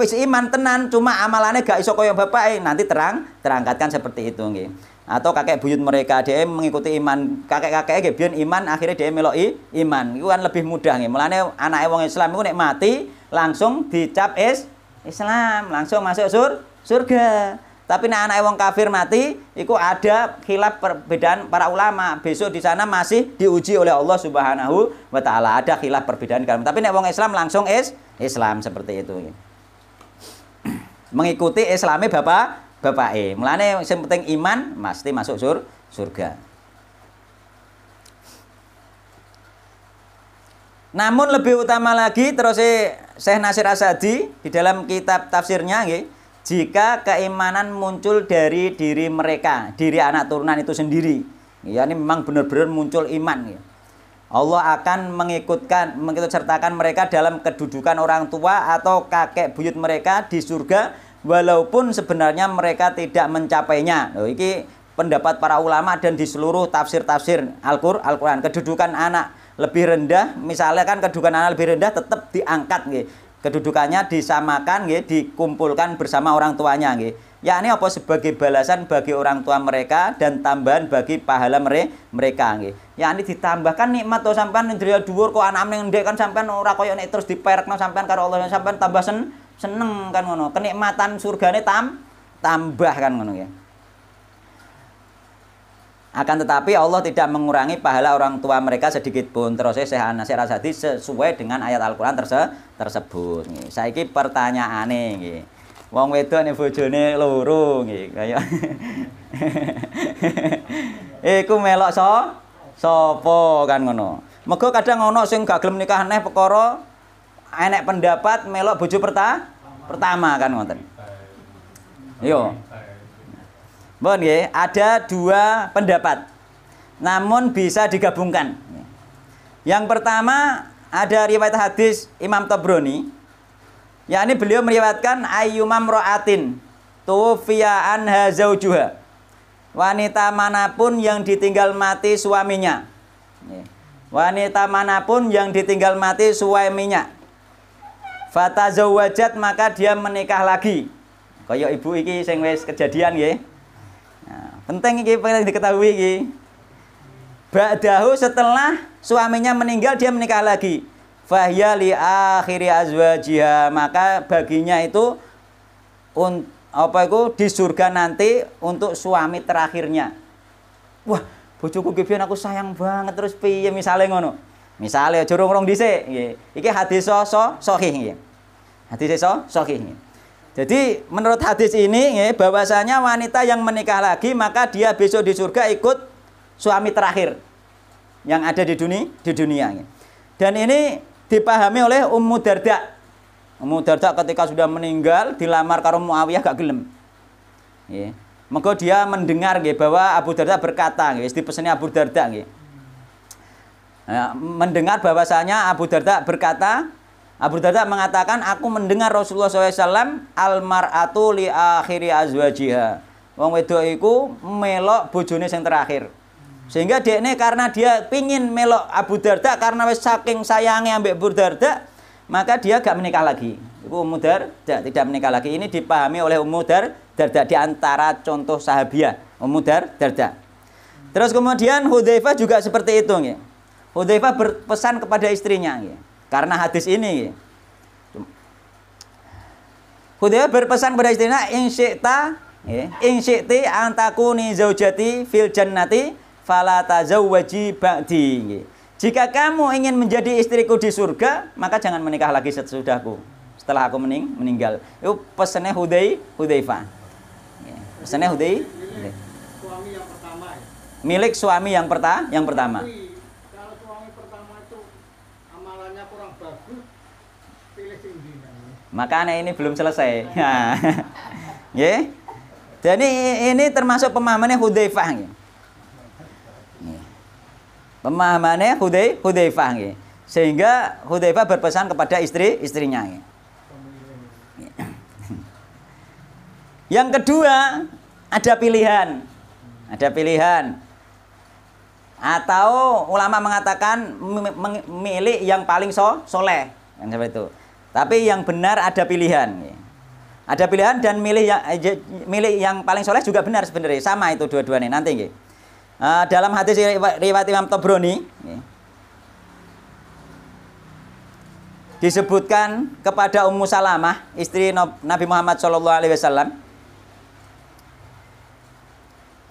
Speaker 2: wis iman tenan cuma amalannya gak iso koyo bapak eh. nanti terang terangkatkan seperti itu nih atau kakek buyut mereka dia mengikuti iman kakek-kakek biyun iman akhirnya dia meloi iman itu kan lebih mudah nih mulane anak wong Islam itu mati langsung dicap is Islam langsung masuk sur surga tapi nek anak wong kafir mati itu ada khilaf perbedaan para ulama besok di sana masih diuji oleh Allah Subhanahu wa taala ada khilaf perbedaan kalau tapi nek wong Islam langsung is Islam seperti itu [clears throat] mengikuti Islamnya bapak Bapak E. Mulane sing penting iman mesti masuk sur surga. Namun lebih utama lagi terus Syekh Nasir Asadi di dalam kitab tafsirnya nggih, jika keimanan muncul dari diri mereka, diri anak turunan itu sendiri. Ya ini memang benar-benar muncul iman ya. Allah akan mengikutkan mengikut sertakan mereka dalam kedudukan orang tua atau kakek buyut mereka di surga walaupun sebenarnya mereka tidak mencapainya. Loh, ini pendapat para ulama dan di seluruh tafsir-tafsir Al-Qur'an. Kedudukan anak lebih rendah, misalnya kan kedudukan anak lebih rendah tetap diangkat nggih. Kedudukannya disamakan nggih, dikumpulkan bersama orang tuanya Ya ini apa sebagai balasan bagi orang tua mereka dan tambahan bagi pahala mere mereka Ya ini ditambahkan nikmat to sampean ndriya dhuwur kok anak ndek kan sampean ora koyo nek terus diperekno sampean karo Allah sampean tambah sen seneng kan ngono kenikmatan surgane tam tambah kan ngono ya akan tetapi Allah tidak mengurangi pahala orang tua mereka sedikit pun terus saya Anas Rasadi sesuai dengan ayat Al-Qur'an terse tersebut nggih saiki pertanyaane nggih wong wedok nek bojone loro nggih kaya [laughs] iku melok so sapa kan ngono mega kadang ono sing gak nikah aneh perkara enek pendapat melok bojo perta pertama kan ngoten. Yo. Bon nggih, ada dua pendapat. Namun bisa digabungkan. Yang pertama ada riwayat hadis Imam Tabrani. Ya ini beliau meriwayatkan ayyumam ra'atin tufiya anha zaujuha. Wanita manapun yang ditinggal mati suaminya. Wanita manapun yang ditinggal mati suaminya. Fatazawajat maka dia menikah lagi. Kaya ibu iki sing wis kejadian nggih. Nah, penting iki pengen diketahui iki. Ba'dahu setelah suaminya meninggal dia menikah lagi. Fahya li akhiri azwajiha maka baginya itu un, apa itu di surga nanti untuk suami terakhirnya. Wah, bojoku ki aku sayang banget terus piye misalnya ngono. Misalnya jurung rong-rong dhisik nggih. Iki hadis so so sahih nggih. Hadis so, sahih. Jadi menurut hadis ini bahwasanya wanita yang menikah lagi maka dia besok di surga ikut suami terakhir yang ada di dunia di dunia. Dan ini dipahami oleh Ummu Darda. Ummu Darda ketika sudah meninggal dilamar karo Muawiyah gak gelem. Ya. Maka dia mendengar bahwa Abu Darda berkata, di pesannya Abu Darda ya. mendengar bahwasanya Abu Darda berkata, Abu Darda mengatakan, aku mendengar Rasulullah SAW almaratu li akhiri azwajiha. Wong wedok iku melok bojone yang terakhir. Sehingga dia ini karena dia pingin melok Abu Darda karena wis saking sayangnya ambek Abu Darda, maka dia gak menikah lagi. Ibu Ummu Darda tidak menikah lagi. Ini dipahami oleh Ummu Darda di antara contoh sahabiah Ummu Darda. Terus kemudian Hudzaifah juga seperti itu nggih. Hudzaifah berpesan kepada istrinya nggih. Karena hadis ini. Hudaya berpesan kepada istrinya insyikta, ya, insyikti antaku antakuni zaujati fil jannati falata zawwaji ba'di. Ya. Jika kamu ingin menjadi istriku di surga, maka jangan menikah lagi sesudahku. Setelah aku mening meninggal. Itu pesannya Hudai Hudayfa. Ya, pesannya Hudai. suami yang pertama. Milik suami yang perta yang pertama. Iya. Makanya ini belum selesai. Ya. Jadi ini termasuk pemahamannya Hudzaifah Pemahamannya Hudai Hudzaifah Sehingga Hudzaifah berpesan kepada istri-istrinya Yang kedua, ada pilihan. Ada pilihan. Atau ulama mengatakan memilih yang paling so soleh. Yang seperti itu. Tapi yang benar ada pilihan. Ada pilihan dan milih yang eh, milih yang paling soleh juga benar sebenarnya. Sama itu dua-duanya nanti Uh, dalam hadis riwayat Imam Tobroni disebutkan kepada Ummu Salamah, istri Nabi Muhammad SAW.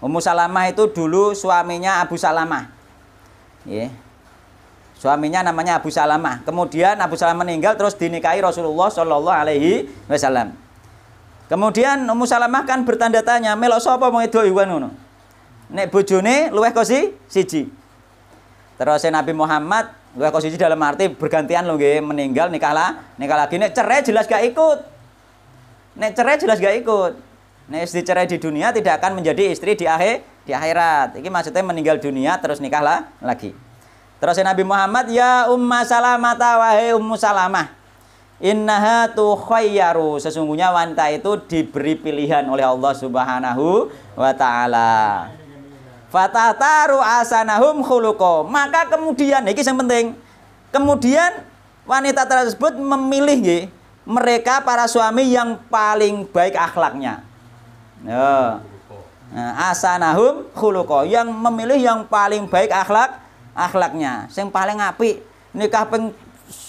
Speaker 2: Ummu Salamah itu dulu suaminya Abu Salamah. Yeah. Suaminya namanya Abu Salamah. Kemudian Abu Salamah meninggal terus dinikahi Rasulullah Shallallahu alaihi wasallam. Kemudian Ummu Salamah kan bertanda tanya, "Melok sapa wong edo iwan ngono?" Nek bojone luweh kosi siji. Terus Nabi Muhammad luweh kosi siji dalam arti bergantian lho nggih, meninggal nikah lah, nikah lagi nek cerai jelas gak ikut. Nek cerai jelas gak ikut. Nek istri cerai di dunia tidak akan menjadi istri di akhir di akhirat. Ini maksudnya meninggal dunia terus nikahlah lagi. Terus Nabi Muhammad, "Ya Umma Salamata wahai Ummu Salamah, innaha tukhayyaru." Sesungguhnya wanita itu diberi pilihan oleh Allah Subhanahu wa taala. Fatataru asanahum khuluqo. Maka kemudian ini yang penting. Kemudian wanita tersebut memilih nggih mereka para suami yang paling baik akhlaknya. Ya. Nah, asanahum khuluqo yang memilih yang paling baik akhlak akhlaknya sing paling api nikah ping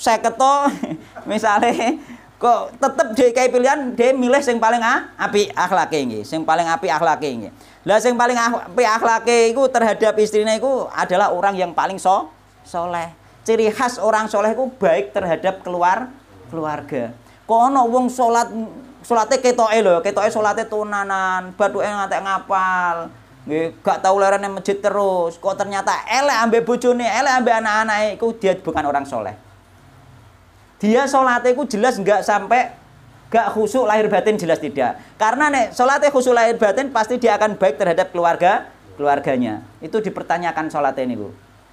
Speaker 2: 50 [laughs] misalnya kok tetep dikai pilihan dia milih sing paling api akhlaknya ini, sing paling api akhlaknya ini, lah sing paling api akhlaknya itu terhadap istrinya itu adalah orang yang paling so soleh ciri khas orang soleh itu baik terhadap keluar keluarga kono wong sholat sholatnya ketoke lho ketoke sholatnya tunanan bathuke ngatek ngapal Nggih, tahu tau yang masjid terus. Kok ternyata elek ambek bojone, elek ambil anak anak iku dia bukan orang soleh. Dia sholatnya itu jelas gak sampai gak khusyuk lahir batin jelas tidak. Karena nih sholatnya khusyuk lahir batin pasti dia akan baik terhadap keluarga keluarganya. Itu dipertanyakan salate niku.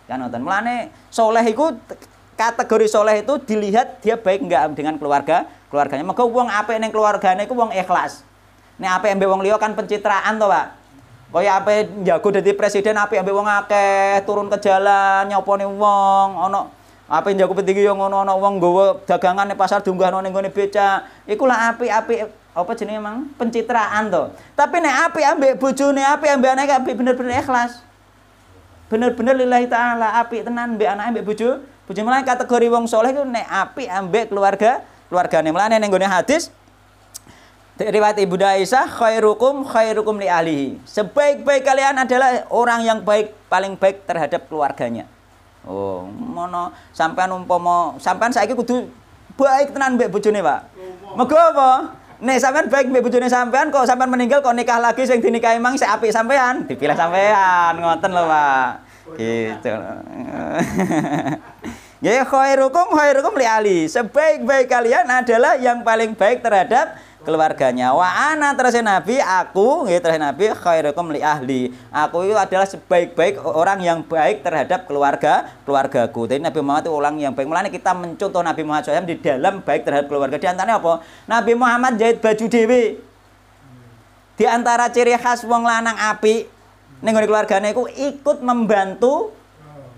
Speaker 2: Kan nonton. Mulane soleh iku kategori soleh itu dilihat dia baik enggak dengan keluarga keluarganya. Maka uang apa neng keluarganya itu uang ikhlas. ini apa yang wong liok kan pencitraan toh, Pak. Kaya ape jago dadi presiden Api ambil wong akeh, turun ke jalan nyopone ono ana apik jago petinggi yo Ono ana wong nggawa dagangan di pasar diunggahno ning gone beca Iku api apik apa jenenge emang pencitraan to. Tapi nek apik ambek bojone, api ambil anake api bener-bener ikhlas. Bener-bener lillahi taala apik tenan ambek anake ambek bojo. Bojo malah kategori wong soleh itu nek api ambil keluarga keluargane. Mulane ning gone hadis Riwayat Ibu Aisyah, khairukum khairukum li ahlihi. Sebaik-baik kalian adalah orang yang baik, paling baik terhadap keluarganya.
Speaker 1: Oh, mono
Speaker 2: sampean umpama sampean saiki kudu baik tenan mbek bojone, Pak. Mego apa? Nek sampean baik mbek bojone sampean kok sampean meninggal kok nikah lagi sing dinikahi mang sik apik sampean, dipilih sampean, ngoten lho, Pak. Gitu. [laughs] Ya khairukum khairukum li ahli. Sebaik-baik kalian adalah yang paling baik terhadap keluarganya. Wa ana terus ya Nabi aku nggih terus ya Nabi khairukum li ahli. Aku itu adalah sebaik-baik orang yang baik terhadap keluarga keluargaku. Jadi Nabi Muhammad itu orang yang baik. mulane kita mencontoh Nabi Muhammad SAW di dalam baik terhadap keluarga. Di antaranya apa? Nabi Muhammad jahit baju dewi. Di antara ciri khas wong lanang api ning keluargane iku ikut membantu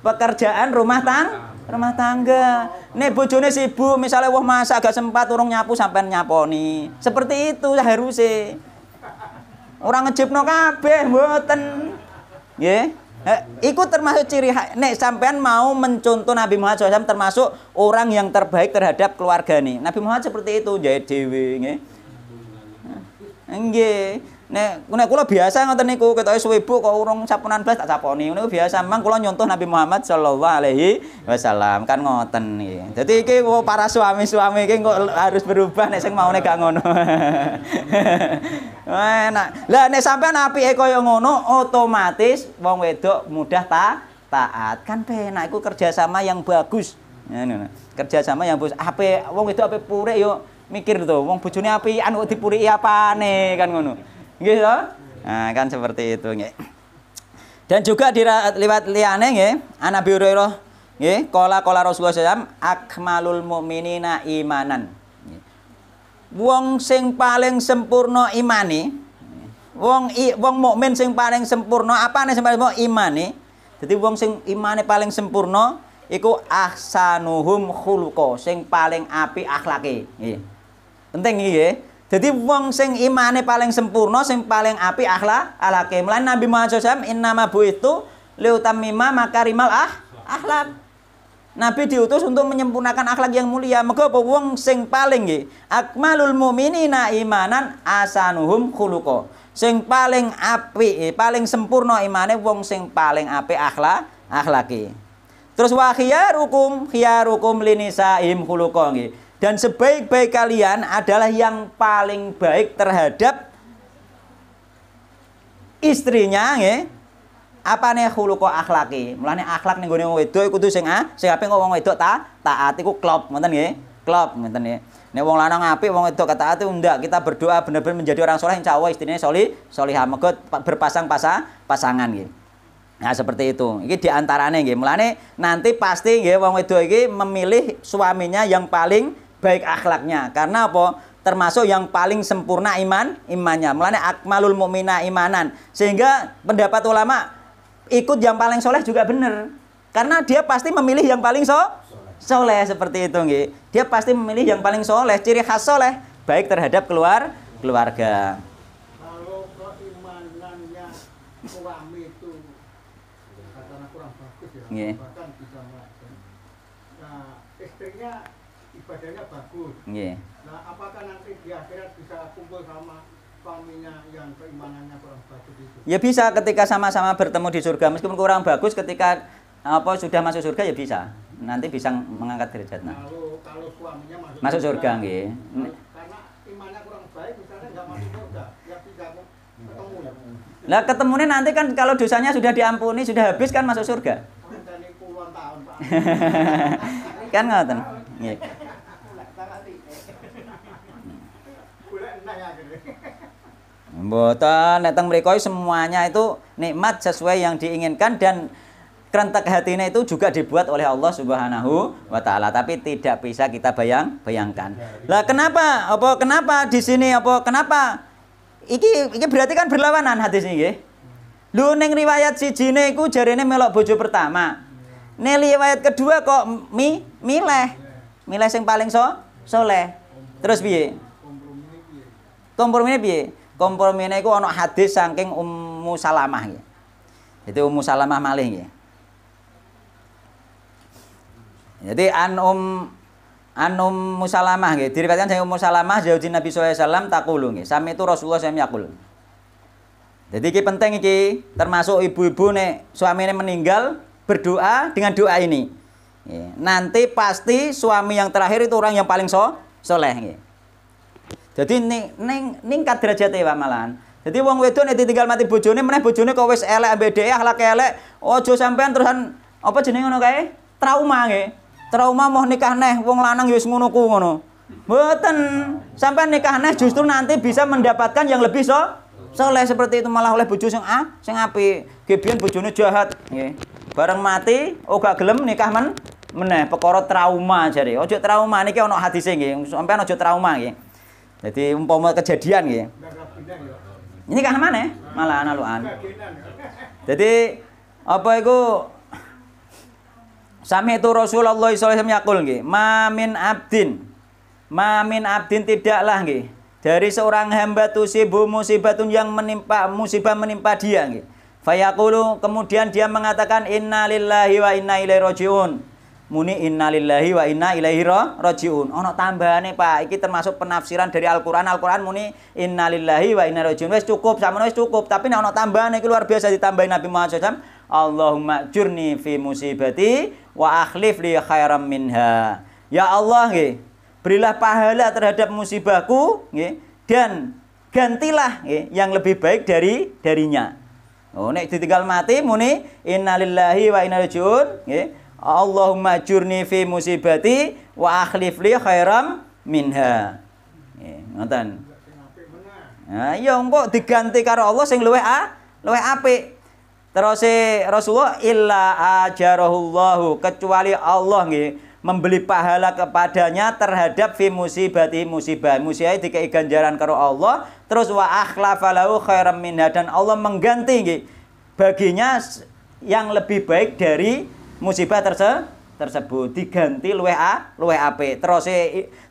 Speaker 2: pekerjaan rumah tang rumah tangga. Nek bojone sibuk, misalnya wah masa gak sempat urung nyapu sampai nyaponi. Seperti itu harus sih Orang ngejebno kabeh buatan ya Yeah. Iku termasuk ciri nek sampean mau mencontoh Nabi Muhammad SAW termasuk orang yang terbaik terhadap keluarga nih. Nabi Muhammad seperti itu, jadi dewi nggih. Nggih. Nek nek kula biasa ngoten niku ketoke suwe bu kok urung sapunan blas tak saponi. Niku biasa memang kula nyontoh Nabi Muhammad sallallahu alaihi wasallam kan ngoten iki. Dadi iki para suami-suami iki kok harus berubah nek sing maune gak ngono. [laughs] Enak. Lah nek sampean apike kaya ngono otomatis wong wedok mudah ta taat. Kan penak iku kerjasama yang bagus. Ya, kerjasama yang bagus. Ape wong wedok ape purek yo mikir tuh wong bojone api anu apa apane kan ngono. Nggih gitu?
Speaker 1: Nah, kan seperti itu nggih.
Speaker 2: Dan juga di lewat liane nggih, An Abi Hurairah nggih, kola Rasulullah SAW akmalul mu'minina imanan. Wong sing paling sempurna imani, wong i, wong mukmin sing paling sempurna nih sing paling imani? Jadi wong sing imani paling sempurna iku ahsanuhum khuluqa, sing paling api akhlaki. Nggih. Penting iki nggih. Jadi wong sing imane paling sempurna, sing paling api akhlak, alake. Mulai Nabi Muhammad SAW innama bu itu liutamima makarimal ah akhlak. Nabi diutus untuk menyempurnakan akhlak yang mulia. Mega apa wong sing paling nggih akmalul mu'minina imanan asanuhum khuluqo. Sing paling api, paling sempurna imane wong sing paling api akhlak, akhlaki. Terus wa khiyarukum khiyarukum linisaim khuluqo nggih dan sebaik-baik kalian adalah yang paling baik terhadap istrinya ya apa nih huluko akhlaki nih akhlak nih gue wedo ikut tuh sing ah sing apik kok wong itu ta taat itu klop mantan nih klop mantan nih, nih wong lanang api wong wedo kata ati ndak kita berdoa bener-bener menjadi orang soleh insya Allah istrinya soli solihah mego berpasang-pasang pasangan gitu Nah seperti itu. Ini diantaranya gitu. nih nanti pasti gitu, wong Wedo ini memilih suaminya yang paling baik akhlaknya. Karena apa? Termasuk yang paling sempurna iman imannya. melainkan akmalul mu'mina imanan. Sehingga pendapat ulama ikut yang paling soleh juga benar. Karena dia pasti memilih yang paling so soleh seperti itu Nge. Dia pasti memilih yang paling soleh, ciri khas soleh baik terhadap keluar keluarga.
Speaker 3: Ya, nah, istrinya keluarganya bagus. Yeah. Nah, apakah nanti di akhirat bisa kumpul sama suaminya yang keimanannya kurang bagus itu?
Speaker 2: Ya bisa ketika sama-sama bertemu di surga meskipun kurang bagus ketika apa sudah masuk surga ya bisa. Nanti bisa mengangkat derajatnya. Kalau kalau suaminya masuk, masuk surga, surga nggih.
Speaker 3: Karena hmm. imannya kurang baik misalnya enggak masuk surga, ya tidak ketemu ya.
Speaker 2: Lah ketemunya nanti kan kalau dosanya sudah diampuni, sudah habis kan masuk surga.
Speaker 3: [laughs] kan ngoten. Nggih.
Speaker 1: Iya.
Speaker 2: Mboten teng mriku semuanya itu nikmat sesuai yang diinginkan dan kerentak hatinya itu juga dibuat oleh Allah Subhanahu wa taala tapi tidak bisa kita bayang bayangkan. Lah kenapa? Apa kenapa di sini apa kenapa? Iki iki berarti kan berlawanan hadis ini Lu neng riwayat si ne iku jarene melok bojo pertama. Ne riwayat kedua kok mi milih. Milih sing paling so soleh. Terus piye? kompromi piye? kompromine iku ana hadis saking Ummu Salamah ya. Jadi Ummu Salamah malih ya. Jadi an um an um Musalamah nggih diriwayatkan saking Ummu Salamah zaujin Nabi sallallahu alaihi wasallam taqulu nggih. Sami itu Rasulullah saya yakul. Jadi iki penting iki, termasuk ibu-ibu nek suamine meninggal berdoa dengan doa ini. Nanti pasti suami yang terakhir itu orang yang paling so, soleh. Jadi ning ning ningkat derajate wae malahan. Jadi wong wedok itu ditinggal mati bujuni, meneh bujuni kok wes elek ambek dhek akhlak elek, aja sampean terusan apa jenenge ngono kae? Trauma nih. Trauma mau nikah neh wong lanang ya wis ngono ku ngono. Sampean nikah neh justru nanti bisa mendapatkan yang lebih so soleh seperti itu malah oleh bojo sing ah sing ngapi Gebian bujuni jahat nggih. Bareng mati oh gak gelem nikah men meneh pekoro trauma jadi Ojo trauma niki ono hadise nggih. Sampean ojo trauma nih. Jadi umpama kejadian gitu. Ini kah mana ya? Malah analuan. Jadi apa itu Sami itu Rasulullah SAW yakul gitu. mamin abdin. Mamin abdin tidaklah gitu. Dari seorang hamba tusibu musibatun yang menimpa musibah menimpa dia gitu. Fayaqulu kemudian dia mengatakan inna lillahi wa inna ilaihi rojiun muni innalillahi wa inna ilaihi rajiun. Ono oh, tambahane, Pak. Iki termasuk penafsiran dari Al-Qur'an. Al-Qur'an muni innalillahi wa inna rajiun. Wis cukup, sakmono wis cukup. Tapi nek ono tambahane iki luar biasa ditambahin Nabi Muhammad SAW. Allahumma jurni fi musibati wa akhlif li khairam minha. Ya Allah nggih, berilah pahala terhadap musibahku nggih dan gantilah nggih yang lebih baik dari darinya. Oh nek ditinggal mati muni innalillahi wa inna rajiun nggih Allahumma jurni fi musibati wa akhlif li khairam minha. Nggih, ngoten. Nah, ya engko diganti karo Allah sing luwih a, luwih apik. Terus Rasulullah illa ajarahullahu kecuali Allah nggih membeli pahala kepadanya terhadap fi musibati musibah. Musibah dikai ganjaran karo Allah, terus wa akhlafa lahu khairam minha dan Allah mengganti nggih baginya yang lebih baik dari musibah terse tersebut diganti luweh a luweh terus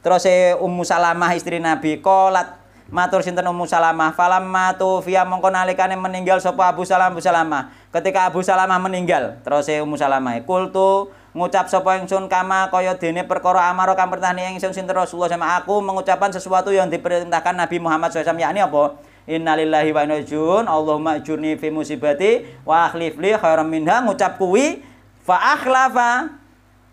Speaker 2: terus Ummu Salamah istri Nabi kolat matur sinten Ummu Salamah falam matu via mongko nalikane meninggal sopo Abu Salam Abu Salamah ketika Abu Salamah meninggal terus Ummu Salamah kultu ngucap yang sun kama koyo dene perkoro amaro kam pertani sun sinten Rasulullah sama aku mengucapkan sesuatu yang diperintahkan Nabi Muhammad SAW yakni apa Innalillahi wa inna Allahumma ajurni fi musibati wa akhlif li khairan minha ngucap kuwi Fa akhlafa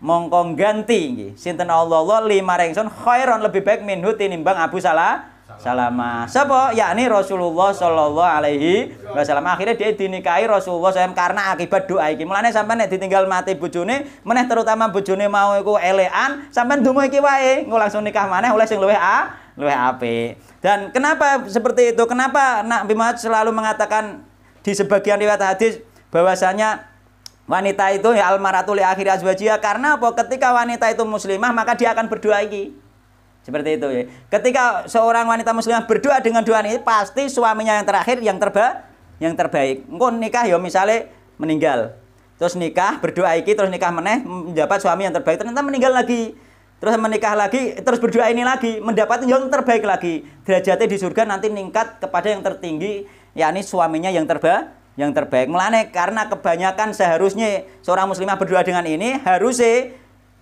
Speaker 2: mongko ganti nggih. Sinten Allah Allah lima rengson, khairon lebih baik minhu tinimbang Abu Salah Salama. Sapa? Yakni Rasulullah sallallahu alaihi wasallam. Akhirnya dia dinikahi Rasulullah SAW karena akibat doa iki. Mulane sampean nek ditinggal mati bojone, meneh terutama bojone mau iku elean, sampean donga iki wae, engko langsung nikah maneh oleh sing luwih a,
Speaker 1: luwih apik.
Speaker 2: Dan kenapa seperti itu? Kenapa Nabi Muhammad selalu mengatakan di sebagian riwayat hadis bahwasanya Wanita itu ya almaratul akhir azwajia karena apa? Ketika wanita itu muslimah maka dia akan berdoa ini. Seperti itu ya. Ketika seorang wanita muslimah berdoa dengan doa ini pasti suaminya yang terakhir yang terba yang terbaik. Engko nikah ya misalnya meninggal. Terus nikah berdoa iki terus nikah meneh mendapat suami yang terbaik ternyata meninggal lagi. Terus menikah lagi, terus berdoa ini lagi, mendapat yang terbaik lagi. Derajatnya di surga nanti meningkat kepada yang tertinggi, yakni suaminya yang terbaik yang terbaik. Melane karena kebanyakan seharusnya seorang muslimah berdoa dengan ini harusnya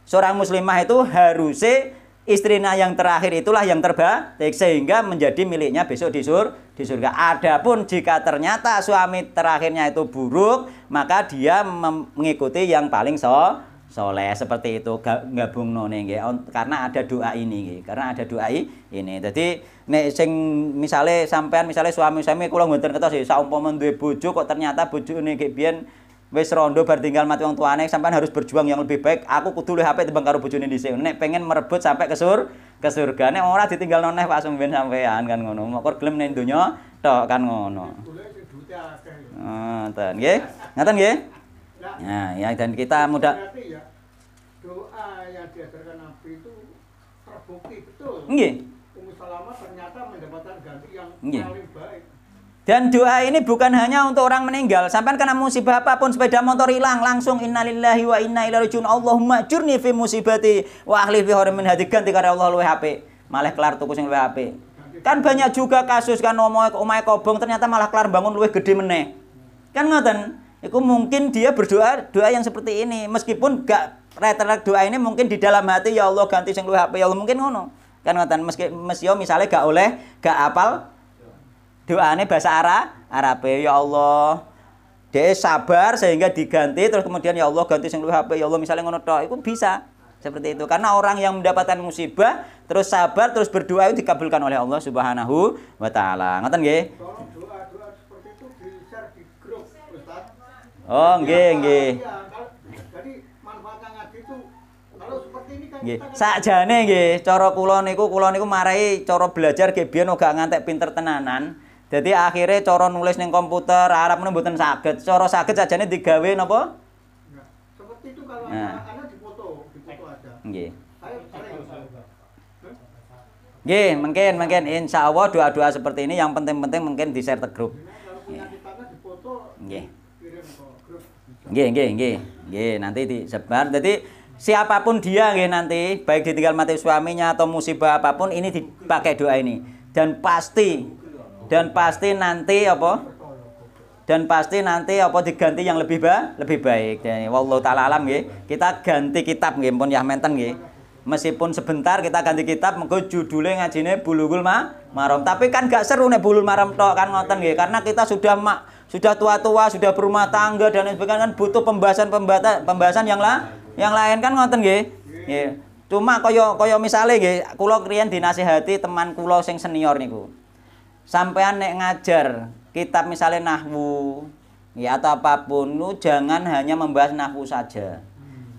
Speaker 2: seorang muslimah itu harusnya istrinya yang terakhir itulah yang terbaik sehingga menjadi miliknya besok di sur di surga. Adapun jika ternyata suami terakhirnya itu buruk, maka dia mengikuti yang paling so soleh seperti itu gabung none nggih karena ada doa ini nggih karena ada doa ini jadi nek sing misale sampean misale suami suami kula mboten ketos ya saumpama duwe bojo kok ternyata bojone nggih biyen wis rondo bar tinggal mati wong tuane sampean harus berjuang yang lebih baik aku kudu luwih apik timbang karo bojone dhisik nek pengen merebut sampai ke sur ke surga nek ora ditinggal noneh Pak Sumben sampean kan ngono mokor gelem ning donya tok kan ngono
Speaker 1: Heeh, nggih. Ngaten nggih. Nah, ya dan kita mudah
Speaker 3: ya, doa yang diajarkan Nabi itu terbukti betul. Nggih. Ummu Salamah ternyata mendapatkan ganti yang paling baik.
Speaker 2: Dan doa ini bukan hanya untuk orang meninggal. Sampai kena musibah apapun, sepeda motor hilang, langsung innalillahi wa inna ilaihi rajiun. Allahumma jurni fi musibati wa ahli fi min hadi ganti karena Allah luwe HP. Malah kelar tuku sing luwe HP. Kan banyak juga kasus kan omae omae kobong ternyata malah kelar bangun luwe gede meneh. Kan ngoten itu mungkin dia berdoa doa yang seperti ini meskipun gak rata-rata doa ini mungkin di dalam hati ya Allah ganti sing luwih ya Allah mungkin ngono kan ngoten meski ya misalnya gak oleh gak apal doane bahasa Arab Arab ya Allah dia sabar sehingga diganti terus kemudian ya Allah ganti sing luwih ya Allah misalnya ngono tok itu bisa seperti itu karena orang yang mendapatkan musibah terus sabar terus berdoa itu dikabulkan oleh Allah Subhanahu wa taala ngoten nggih Oh, nggih, iya, nggih.
Speaker 3: Iya, jadi manfaatnya ngaji itu kalau seperti ini kan
Speaker 2: nggih. Kan sakjane nggih, cara kula niku kula niku marai cara belajar nggih biyen gak ngantek pinter tenanan. Jadi akhirnya cara nulis neng komputer Arab menawa mboten saged. Cara saged sajane digawe napa? Iya,
Speaker 1: seperti itu kalau nah.
Speaker 3: anak-anak dipoto, dipoto aja. Nggih.
Speaker 2: Nggih, mungkin mungkin Allah doa-doa seperti ini yang penting-penting mungkin di share ke grup. Nggih. Nggih, nggih, nggih. Nggih, nanti disebar. Jadi siapapun dia nggih nanti, baik ditinggal mati suaminya atau musibah apapun ini dipakai doa ini. Dan pasti dan pasti nanti apa? dan pasti nanti apa diganti yang lebih ba lebih baik dan ya, wallahu taala alam nggih kita ganti kitab nggih pun ya menten nggih meskipun sebentar kita ganti kitab mengko judulnya ngajine bulugul ma marom. tapi kan gak seru nih bulul marom toh kan ngoten nggih karena kita sudah mak sudah tua-tua, sudah berumah tangga dan lain sebagainya kan butuh pembahasan pembahasan pembahasan yang lah yang lain kan ngoten nggih. Cuma koyo koyo misale nggih, kula riyen dinasihati teman kula sing senior niku. Sampean nek ngajar kitab misalnya nahwu ya atau apapun lu jangan hanya membahas nahwu saja.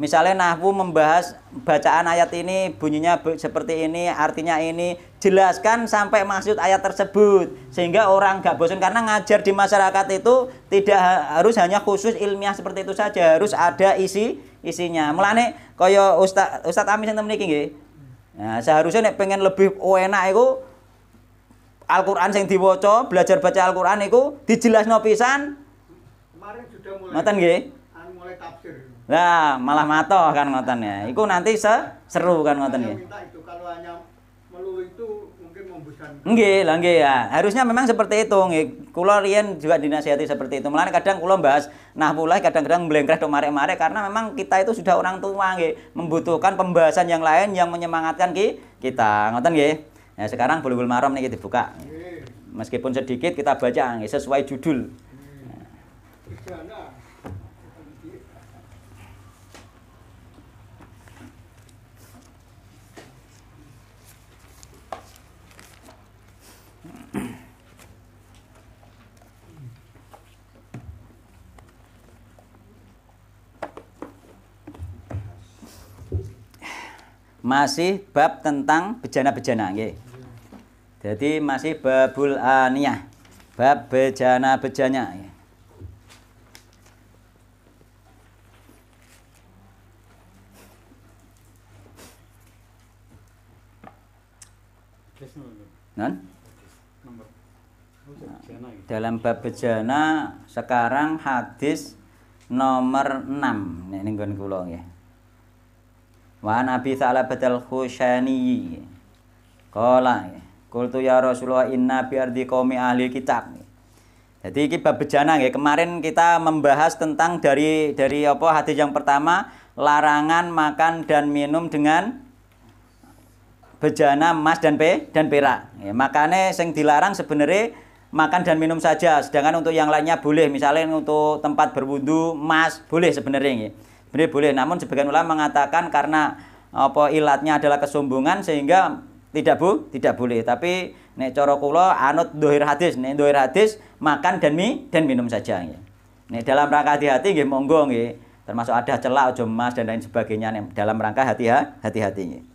Speaker 2: Misalnya Nahwu membahas bacaan ayat ini bunyinya seperti ini, artinya ini, jelaskan sampai maksud ayat tersebut sehingga orang nggak bosan karena ngajar di masyarakat itu tidak harus hanya khusus ilmiah seperti itu saja, harus ada isi isinya. Mulane kaya Ustaz Ustaz Amis yang temen nggih. Nah, seharusnya nek pengen lebih enak iku Al-Qur'an sing diwaca, belajar baca Al-Qur'an iku dijelasno pisan. Kemarin sudah mulai. Ngoten nggih. Anu, mulai tafsir. Nah, malah mato kan ngoten ya. Iku nanti se seru kan ngoten ya. Nggih, lah nggih ya. Harusnya memang seperti itu nggih. Kula riyen juga dinasihati seperti itu. Malah kadang kula bahas nah mulai kadang-kadang mblengkreh do mare-mare karena memang kita itu sudah orang tua nggih, membutuhkan pembahasan yang lain yang menyemangatkan ki kita. Ngoten nggih. Ya sekarang marom Maram nih dibuka. Meskipun sedikit kita baca nggih sesuai judul. masih bab tentang bejana-bejana nggih. Jadi masih babul aniyah, bab bejana-bejana
Speaker 1: Non? Dalam bab bejana
Speaker 2: sekarang hadis nomor enam, ini ning kula nggih. Wa Nabi Sa'labah al-Khusyani. Kala Kultu ya Rasulullah inna bi ardi qaumi ahli kitab. Jadi ini bab bejana ya. Kemarin kita membahas tentang dari dari apa hadis yang pertama larangan makan dan minum dengan bejana emas dan pe dan perak. Ya, makanya yang dilarang sebenarnya makan dan minum saja. Sedangkan untuk yang lainnya boleh. Misalnya untuk tempat berwudu emas boleh sebenarnya. Ya. Benar boleh, namun sebagian ulama mengatakan karena apa ilatnya adalah kesombongan sehingga tidak bu, tidak boleh. Tapi nek cara kula anut dohir hadis, nek dohir hadis makan dan mie dan minum saja. Ya. Nek dalam rangka hati-hati nggih monggo nggih. Termasuk ada celak, ojo dan lain sebagainya nek dalam rangka hati-hati. Hati-hati.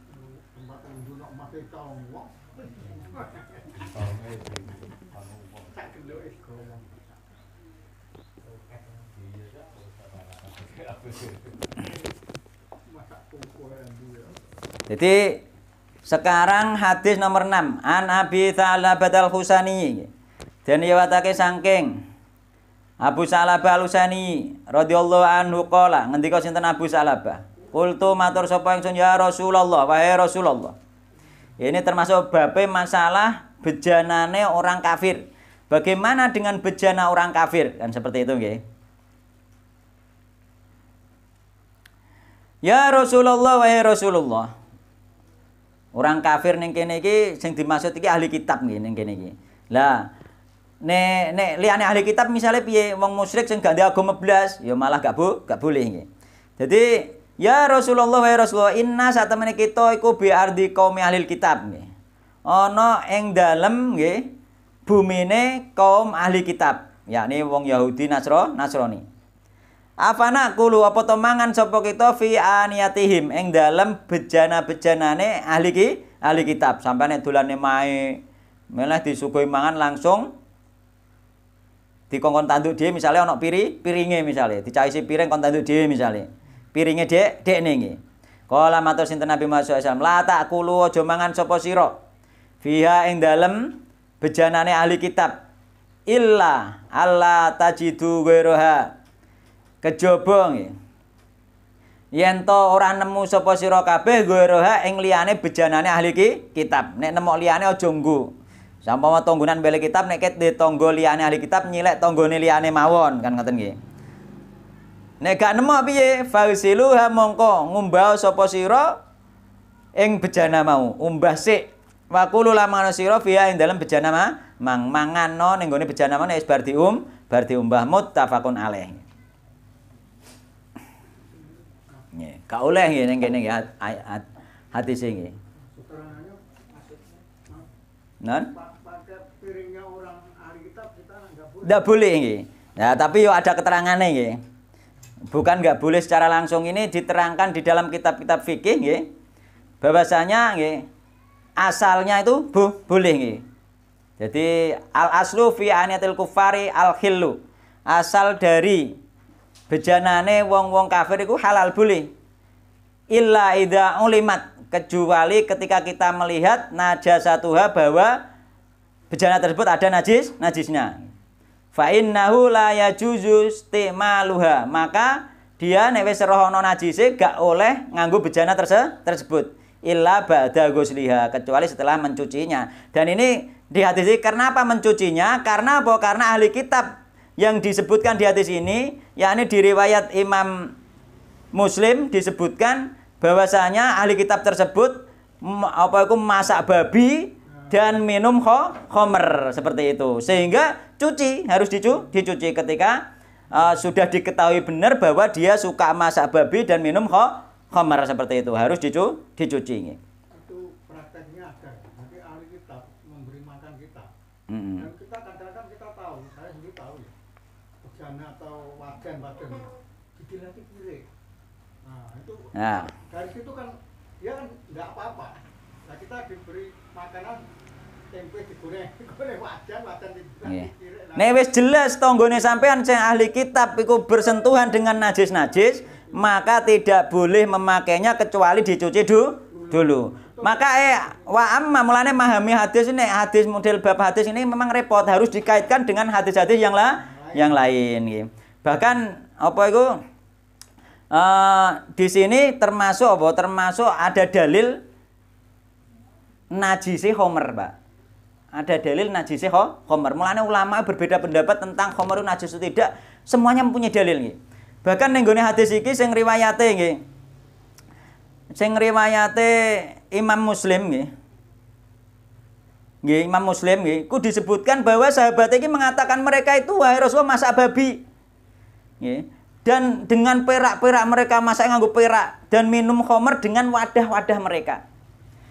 Speaker 2: Jadi sekarang hadis nomor 6 An Abi Thalabah Al-Husani dan yawatake sangking Abu Salabah Al-Husani radhiyallahu anhu qala ngendika sinten Abu Salabah Kultu matur sapa ingsun ya Rasulullah wahai Rasulullah Ini termasuk babe masalah bejanane orang kafir Bagaimana dengan bejana orang kafir kan seperti itu nggih Ya Rasulullah wahai Rasulullah Orang kafir neng kene iki sing dimaksud iki ahli kitab nggih neng kene iki. Lah nek nek liyane ahli kitab misalnya piye wong musyrik sing gak agama blas ya malah gak bu, gak boleh nggih. Jadi ya Rasulullah wa Rasulullah inna saat temene kita iku bi ardi kaum ahli kitab nggih. Ana ing dalem nggih bumine kaum ahli kitab yakni wong Yahudi Nasro Nasrani. Afana kulu apa to mangan sapa kita fi aniyatihim ing dalem bejana-bejanane ahli ki ahli kitab sampai nek dolane mae meleh disuguhi mangan langsung dikongkon tanduk dhewe misalnya ana piri piringe misalnya dicaisi piring kon tanduk dhewe misalnya piringe dek dhek niki kala matur sinten Nabi Muhammad SAW la takulu aja mangan sapa sira fiha ing dalem bejanane ahli kitab illa alla tajidu Roha Kejaba nggih. Yen to ora nemu sapa sira kabeh ghairuha ing liyane bejanane ahli ki, kitab. Nek nemok liyane aja nggo. Sampama tanggonan beli kitab nek ket tonggo liyane ahli kitab nyilek tanggane liyane mawon kan ngoten nggih. Nek gak nemok piye? Fausiluha mongko ngumbah sapa sira ing bejana mau. Umbah sik Wakulu lamana sira fiha ing dalem bejana ma mang mangano ning gone bejana mana isbar dium bar diumbah muttafaqun aleh Gak oleh nggih neng kene nggih hati sing Non? Tidak boleh ini Nah, tapi yo ada keterangan ini Bukan nggak boleh secara langsung ini diterangkan di dalam kitab-kitab fikih ini Bahwasanya ini asalnya itu bu, boleh ini Jadi al aslu fi aniatil kufari al khilu Asal dari bejanane wong-wong kafir itu halal boleh illa idha ulimat kecuali ketika kita melihat najasatuha bahwa bejana tersebut ada najis najisnya fa innahu la yajuzu istimaluha maka dia nek wis rohono najise gak oleh nganggo bejana terse tersebut illa ba'da ghusliha kecuali setelah mencucinya dan ini di hadis ini karena apa mencucinya karena apa karena ahli kitab yang disebutkan di hadis ini yakni di riwayat Imam Muslim disebutkan bahwasanya ahli kitab tersebut apa itu masak babi dan minum homer seperti itu sehingga cuci harus dicu dicuci ketika uh, sudah diketahui benar bahwa dia suka masak babi dan minum homer seperti itu harus dicu dicuci
Speaker 3: itu nah dari situ kan dia ya kan nggak apa-apa nah kita diberi makanan tempe digoreng [laughs] goreng wajan wajan yeah.
Speaker 2: nah, wis jelas tonggone sampean sing ahli kitab iku bersentuhan dengan najis-najis, iya. maka tidak boleh memakainya kecuali dicuci du, dulu. Maka eh wa amma mulane memahami hadis ini hadis model bab hadis ini memang repot harus dikaitkan dengan hadis-hadis yang lah yang lain gitu. Bahkan apa itu e, di sini termasuk apa? Termasuk ada dalil najisi homer, Pak. Ada dalil najisi homer. Mulanya ulama berbeda pendapat tentang homer najis itu tidak. Semuanya mempunyai dalil nggih. Bahkan ning hadis ini, sing riwayate nggih. Sing riwayate Imam Muslim nggih. Nggih, Imam Muslim nggih, ku disebutkan bahwa sahabat ini mengatakan mereka itu wahai Rasulullah masak babi. Nggih dan dengan perak-perak mereka masak nganggo perak dan minum khomer dengan wadah-wadah mereka.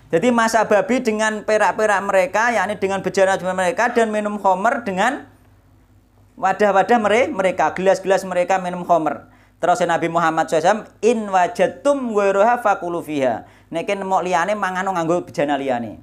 Speaker 2: Jadi masa babi dengan perak-perak mereka, yakni dengan bejana mereka dan minum khomer dengan wadah-wadah mereka, gelas-gelas mereka minum khomer. Terus Nabi Muhammad SAW in wajatum wiroha fakulu fiha. Nekin mau liyane mangan nganggo bejana liyane.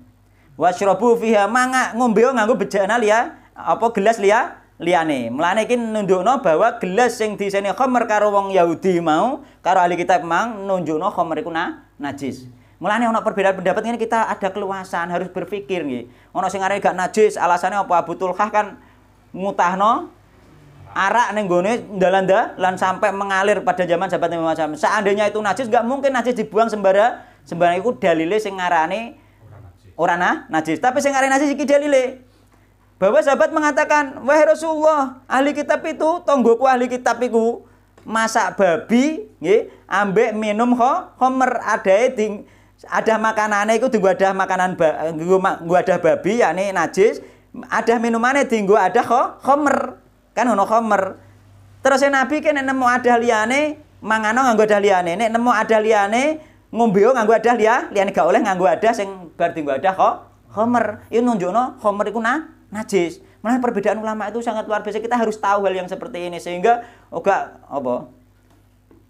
Speaker 2: Washrabu fiha manga ngombeo nganggo bejana liya apa gelas liya liyane. Mulane iki nundukno bahwa gelas sing disene khamr karo wong Yahudi mau karo ahli kitab mang nunjukno khamr iku na, najis. Mulane ana perbedaan pendapat ini kita ada keluasan harus berpikir nggih. Ana sing arek gak najis, alasannya apa Abu Tulkah kan ngutahno arak ning gone ndalanda lan sampai mengalir pada zaman sahabat Nabi Muhammad. Seandainya itu najis gak mungkin najis dibuang sembara sembarang iku dalile sing ngarane ora najis. Tapi sing ngarane najis iki dalile bahwa sahabat mengatakan, "Wahai Rasulullah, ahli kitab itu tonggoku ahli kitab itu, masak babi nggih, ambek minum ho, homer ada e ding ada makanannya itu di ada makanan gua ada babi yakni najis, ada minumannya tinggu ada ho, homer, Kan ono homer, terusnya Nabi kan nemu ada liane, mangano nganggo ada liane, nek nemu ada liane, ngombeo nganggo ada liane, liane gak oleh nganggo ada sing berarti tinggu ada khomer. nunjuk no, homer itu nah najis. Malah perbedaan ulama itu sangat luar biasa. Kita harus tahu hal yang seperti ini sehingga oga apa?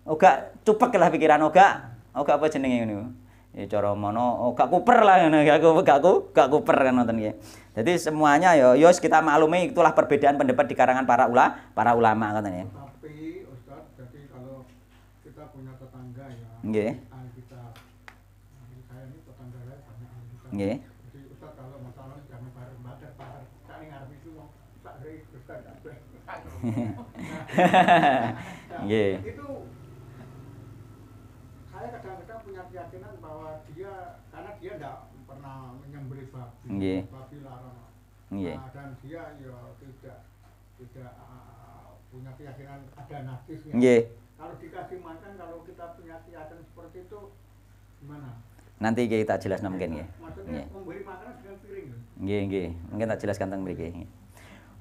Speaker 2: Oga cupek lah pikiran oga. Oga apa jenenge ngono? Ya cara mono oga kuper lah ngono ya aku gak aku gak kuper kan nonton ya. Jadi semuanya ya yo ya kita maklumi itulah perbedaan pendapat di karangan para ula para ulama kan ya.
Speaker 3: Tapi Ustaz, jadi kalau kita punya tetangga ya. Nggih. Okay.
Speaker 2: Nggih.
Speaker 1: nah, [laughs] yeah.
Speaker 3: itu saya kadang-kadang punya keyakinan bahwa dia karena dia tidak pernah menyembelih babi yeah. babi larang yeah. nah, dan dia ya tidak tidak uh, punya keyakinan
Speaker 1: ada nasibnya yeah. kalau dikasih makan kalau kita punya keyakinan seperti itu gimana nanti kita jelas
Speaker 3: mungkin ya. Maksudnya yeah. memberi makanan dengan piring. Ya?
Speaker 2: Iya, iya, Mungkin tak jelaskan tentang mriki. Nggih.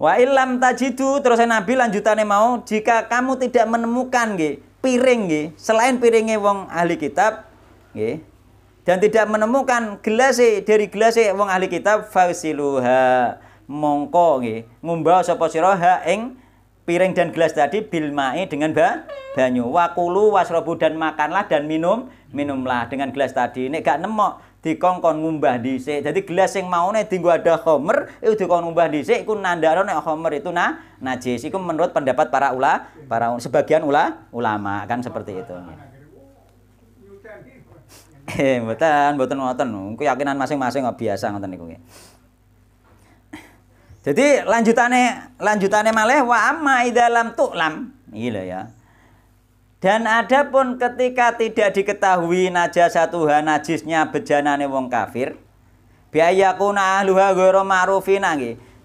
Speaker 2: Wa ilam tajidu terus Nabi lanjutannya mau jika kamu tidak menemukan nggih piring nggih selain piringnya wong ahli kitab nggih dan tidak menemukan gelas dari gelas wong ahli kitab fasiluha mongko nggih ngumbah sapa sira ing piring dan gelas tadi bilmai dengan ba banyu wakulu wasrobu dan makanlah dan minum minumlah dengan gelas tadi nek gak nemok dikongkon ngumbah dhisik. jadi gelas sing maune dienggo ada khomer iku dikon ngumbah dhisik iku Ron nek homer itu nah najis. Iku menurut pendapat para ula, para sebagian ula, ulama kan seperti itu. Eh, mboten, mboten wonten. Ku yakinan masing-masing biasa ngoten niku nggih. Jadi lanjutannya lanjutannya malah wa amma idalam tu'lam. Iya ya. Dan adapun ketika tidak diketahui najasatuha najisnya bejanane wong kafir, biaya kuna ahluha ghairu ma'rufina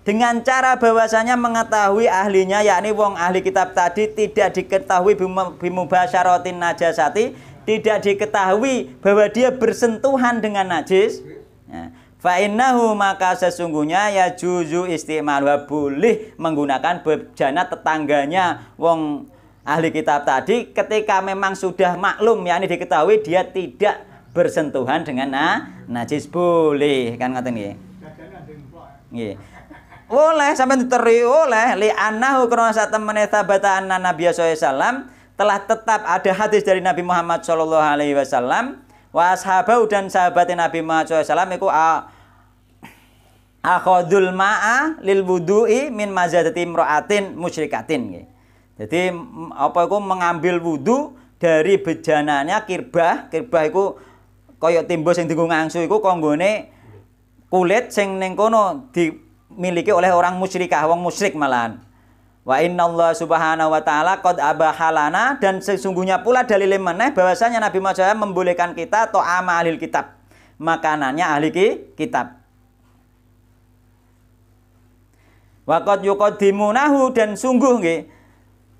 Speaker 2: dengan cara bahwasanya mengetahui ahlinya yakni wong ahli kitab tadi tidak diketahui bimubasyaratin najasati tidak diketahui bahwa dia bersentuhan dengan najis nah, fa innahu maka sesungguhnya ya juzu istimalu boleh menggunakan bejana tetangganya wong ahli kitab tadi ketika memang sudah maklum ini diketahui dia tidak bersentuhan dengan nah, najis boleh kan ngoten nggih. Nggih. Oleh sampai diteri oleh li anahu krana satemene tabata anna Nabi sallallahu alaihi wasallam telah tetap ada hadis dari Nabi Muhammad sallallahu alaihi wasallam wa ashabau dan sahabat Nabi Muhammad sallallahu alaihi wasallam iku akhadul ma'a lil wudu'i min mazadati imra'atin musyrikatin nggih. Jadi apa itu mengambil wudhu dari bejananya kirbah, kirbah itu koyok timbo sing dienggo angsu itu konggone kulit sing neng kono dimiliki oleh orang musyrikah, wong musyrik malahan. Wa inna Allah subhanahu wa ta'ala qad abahalana dan sesungguhnya pula dalil meneh bahwasanya Nabi Muhammad SAW membolehkan kita to'ama ahli kitab. Makanannya ahli kitab. wa Wakot yuqaddimunahu dan sungguh nggih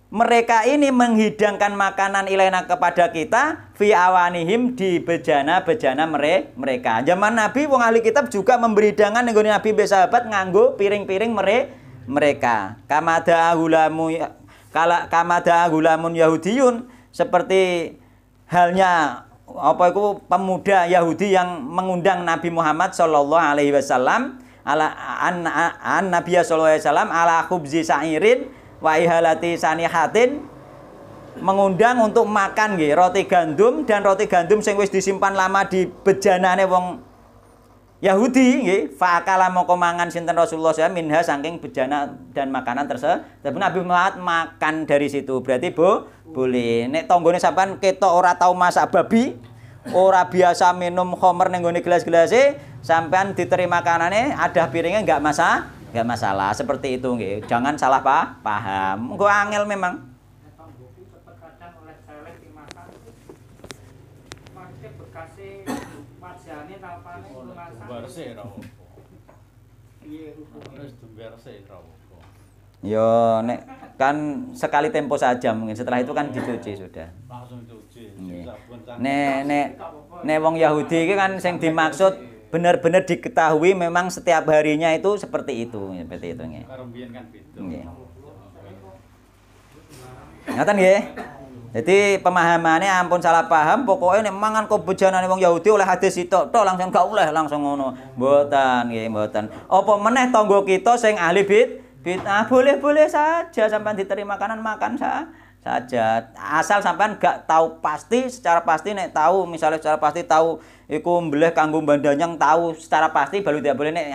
Speaker 2: mereka ini menghidangkan makanan ilaina kepada kita fi awanihim di bejana-bejana mere mereka. Zaman Nabi wong ahli kitab juga memberi hidangan nenggone Nabi be sahabat nganggo piring-piring mere mereka. Kamada gulamu ya, kala kamada gulamun Yahudiun seperti halnya apa itu pemuda Yahudi yang mengundang Nabi Muhammad Shallallahu Alaihi Wasallam ala an, an, an Nabi Shallallahu Alaihi Wasallam ala khubzi sa'irin Waihalati sanihatin mengundang untuk makan nggih roti gandum dan roti gandum sing wis disimpan lama di bejana nih wong Yahudi nggih fakala mau mangan sinten Rasulullah saya minha saking bejana dan makanan tersebut tapi Nabi melihat makan dari situ berarti bu boleh nek tonggoni sampean ketok ora tau masak babi ora biasa minum homer ning gelas gelas-gelase sampean diterima kanane ada piringnya nggak masak gak masalah seperti itu nggih. Jangan salah pa paham. Gue angel memang. Yo, nek kan sekali tempo saja mungkin setelah itu kan dicuci sudah.
Speaker 4: Langsung dicuci. Nek
Speaker 2: nek nek wong Yahudi kan yang dimaksud benar-benar diketahui memang setiap harinya itu seperti itu seperti itu nggih. Nggih. Ngoten nggih. Jadi pemahamannya ampun salah paham, pokoknya nih mangan bejana wong Yahudi oleh hadis itu toh langsung gak oleh langsung ngono. buatan nggih buatan Apa meneh tonggo kita sing ahli bid ah boleh-boleh saja sampai diterima kanan makan saja saja asal sampean gak tahu pasti secara pasti nek tahu misalnya secara pasti tahu iku mbleh kanggo bandanyang tahu secara pasti baru tidak boleh nek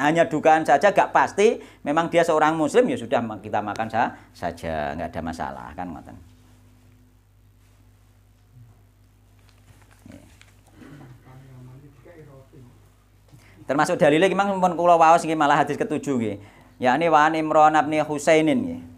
Speaker 2: hanya dugaan saja gak pasti memang dia seorang muslim ya sudah kita makan sah, saja nggak ada masalah kan ngoten termasuk dalilnya gimana pun kulo wawas gimana malah hadis ketujuh ya ini wan imron abni Husainin gitu